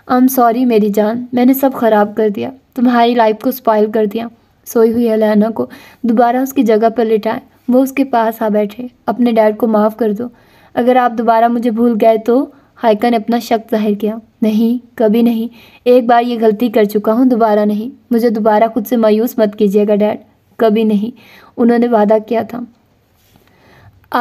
आई एम सॉरी मेरी जान मैंने सब ख़राब कर दिया तुम्हारी लाइफ को स्पॉइल कर दिया सोई हुई अलाना को दोबारा उसकी जगह पर लिटाए वो उसके पास आ बैठे अपने डैड को माफ़ कर दो अगर आप दोबारा मुझे भूल गए तो हाइका ने अपना शक जाहिर किया नहीं कभी नहीं एक बार ये गलती कर चुका हूँ दोबारा नहीं मुझे दोबारा खुद से मायूस मत कीजिएगा डैड कभी नहीं उन्होंने वादा किया था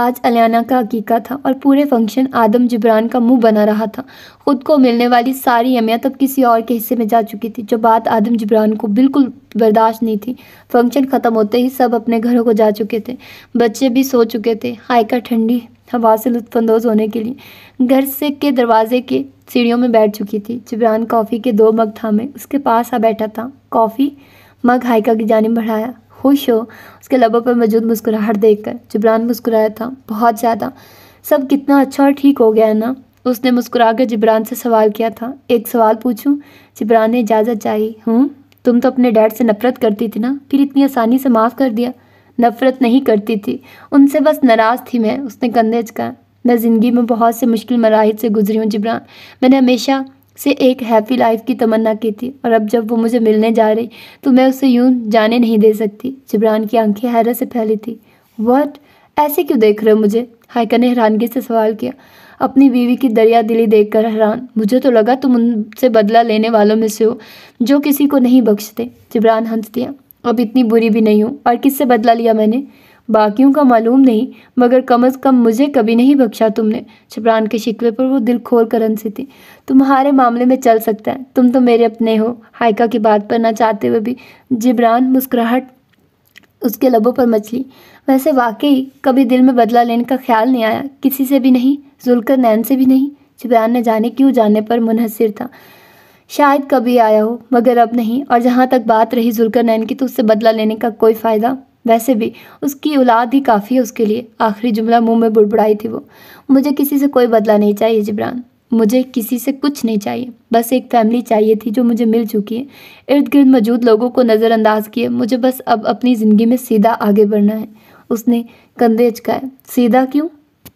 आज अलियाना का अकीका था और पूरे फंक्शन आदम जबरान का मुंह बना रहा था खुद को मिलने वाली सारी अहमियत अब किसी और के हिस्से में जा चुकी थी जो बात आदम ज़बरान को बिल्कुल बर्दाश्त नहीं थी फंक्शन ख़त्म होते ही सब अपने घरों को जा चुके थे बच्चे भी सो चुके थे हाइका ठंडी हवा से लुफानंदोज़ होने के लिए घर से के दरवाजे के सीढ़ियों में बैठ चुकी थी जबरान कॉफ़ी के दो मग थामे उसके पास आ बैठा था कॉफ़ी मग हाइका की जानब बढ़ाया खुश हो उसके लबों पर मौजूद मुस्कुराहट देखकर जबरान मुस्कुराया था बहुत ज़्यादा सब कितना अच्छा और ठीक हो गया है ना उसने मुस्कुरा कर जबरान से सवाल किया था एक सवाल पूछूं जबरान ने इजाज़त चाहिए हूँ हम्म? तुम तो अपने डैड से नफरत करती थी ना फिर इतनी आसानी से माफ़ कर दिया नफ़रत नहीं करती थी उनसे बस नाराज़ थी मैं उसने कंधे चका मैं ज़िंदगी में बहुत से मुश्किल मराहल से गुजरी हूँ जिब्रान मैंने हमेशा से एक हैप्पी लाइफ की तमन्ना की थी और अब जब वो मुझे मिलने जा रही तो मैं उसे यूं जाने नहीं दे सकती जिब्रान की आंखें हैरत से फैली थी वट ऐसे क्यों देख रहे हो मुझे हायका ने हैरानगी से सवाल किया अपनी बीवी की दरिया दिली कर हैरान मुझे तो लगा तुम उनसे बदला लेने वालों में से हो जो किसी को नहीं बख्शते जिब्रान हंस दिया अब इतनी बुरी भी नहीं हूँ और किससे बदला लिया मैंने बाकियों का मालूम नहीं मगर कम अज़ कम मुझे कभी नहीं बख्शा तुमने छपरान के शिकवे पर वो दिल खोल कर हंसी थी तुम्हारे मामले में चल सकता है तुम तो मेरे अपने हो हाइका की बात पर ना चाहते हुए भी जिब्रान मुस्कुराहट उसके लबों पर मचली वैसे वाकई कभी दिल में बदला लेने का ख्याल नहीं आया किसी से भी नहीं जुलकर नैन से भी नहीं जिब्रान ने जाने क्यों जाने पर मुनहसर था शायद कभी आया हो मगर अब नहीं और जहाँ तक बात रही जुलकर नैन की तो उससे बदला लेने का कोई फ़ायदा वैसे भी उसकी औलाद ही काफ़ी है उसके लिए आखिरी जुमला मुंह में बुड़बुड़ाई थी वो मुझे किसी से कोई बदला नहीं चाहिए जिब्रान मुझे किसी से कुछ नहीं चाहिए बस एक फैमिली चाहिए थी जो मुझे मिल चुकी है इर्द गिर्द मौजूद लोगों को नज़रअंदाज किए मुझे बस अब अपनी ज़िंदगी में सीधा आगे बढ़ना है उसने कंधे अचकाए सीधा क्यों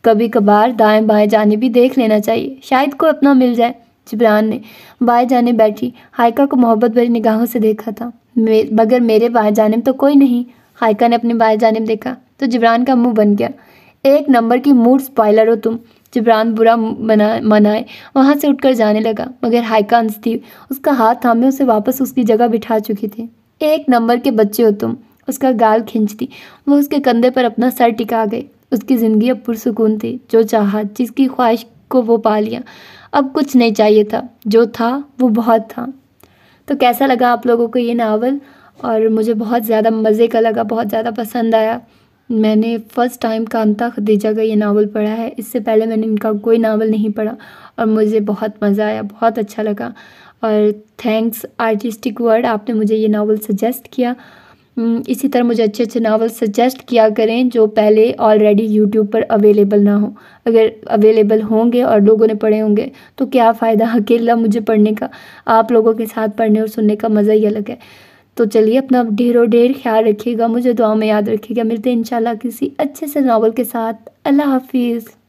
कभी कभार दाएं बाएं जाने भी देख लेना चाहिए शायद कोई अपना मिल जाए जिब्रान ने बाएं जाने बैठी हायका को मोहब्बत भरी निगाहों से देखा था मे, मगर मेरे बाएं जानब तो कोई नहीं हायका ने अपने बाएं जानब देखा तो जिब्रान का मुंह बन गया एक नंबर की मूड स्पॉयलर हो तुम जिब्रान बुरा मनाए वहाँ से उठकर जाने लगा मगर हायका अंश थी उसका हाथ थामे उसे वापस उसकी जगह बिठा चुकी थी एक नंबर के बच्चे हो तुम उसका गाल खींचती वो उसके कंधे पर अपना सर टिका गए उसकी ज़िंदगी अब पुरसकून थी जो चाह जिसकी ख्वाहिश को वो पा लिया अब कुछ नहीं चाहिए था जो था वो बहुत था तो कैसा लगा आप लोगों को ये नावल और मुझे बहुत ज़्यादा मज़े का लगा बहुत ज़्यादा पसंद आया मैंने फ़र्स्ट टाइम कांता खदीजा का ये नावल पढ़ा है इससे पहले मैंने इनका कोई नावल नहीं पढ़ा और मुझे बहुत मज़ा आया बहुत अच्छा लगा और थैंक्स आर्टिस्टिक वर्ड आपने मुझे ये नावल सजेस्ट किया हम्म, इसी तरह मुझे अच्छे अच्छे नावल सजेस्ट किया करें जो पहले ऑलरेडी यूट्यूब पर अवेलेबल ना हो अगर अवेलेबल होंगे और लोगों ने पढ़े होंगे तो क्या फ़ायदा अकेला मुझे पढ़ने का आप लोगों के साथ पढ़ने और सुनने का मज़ा ही अलग है तो चलिए अपना ढेरों ढेर ख्याल रखिएगा मुझे दुआ में याद रखिएगा मिलते हैं इंशाल्लाह किसी अच्छे से नावल के साथ अल्लाह हाफिज़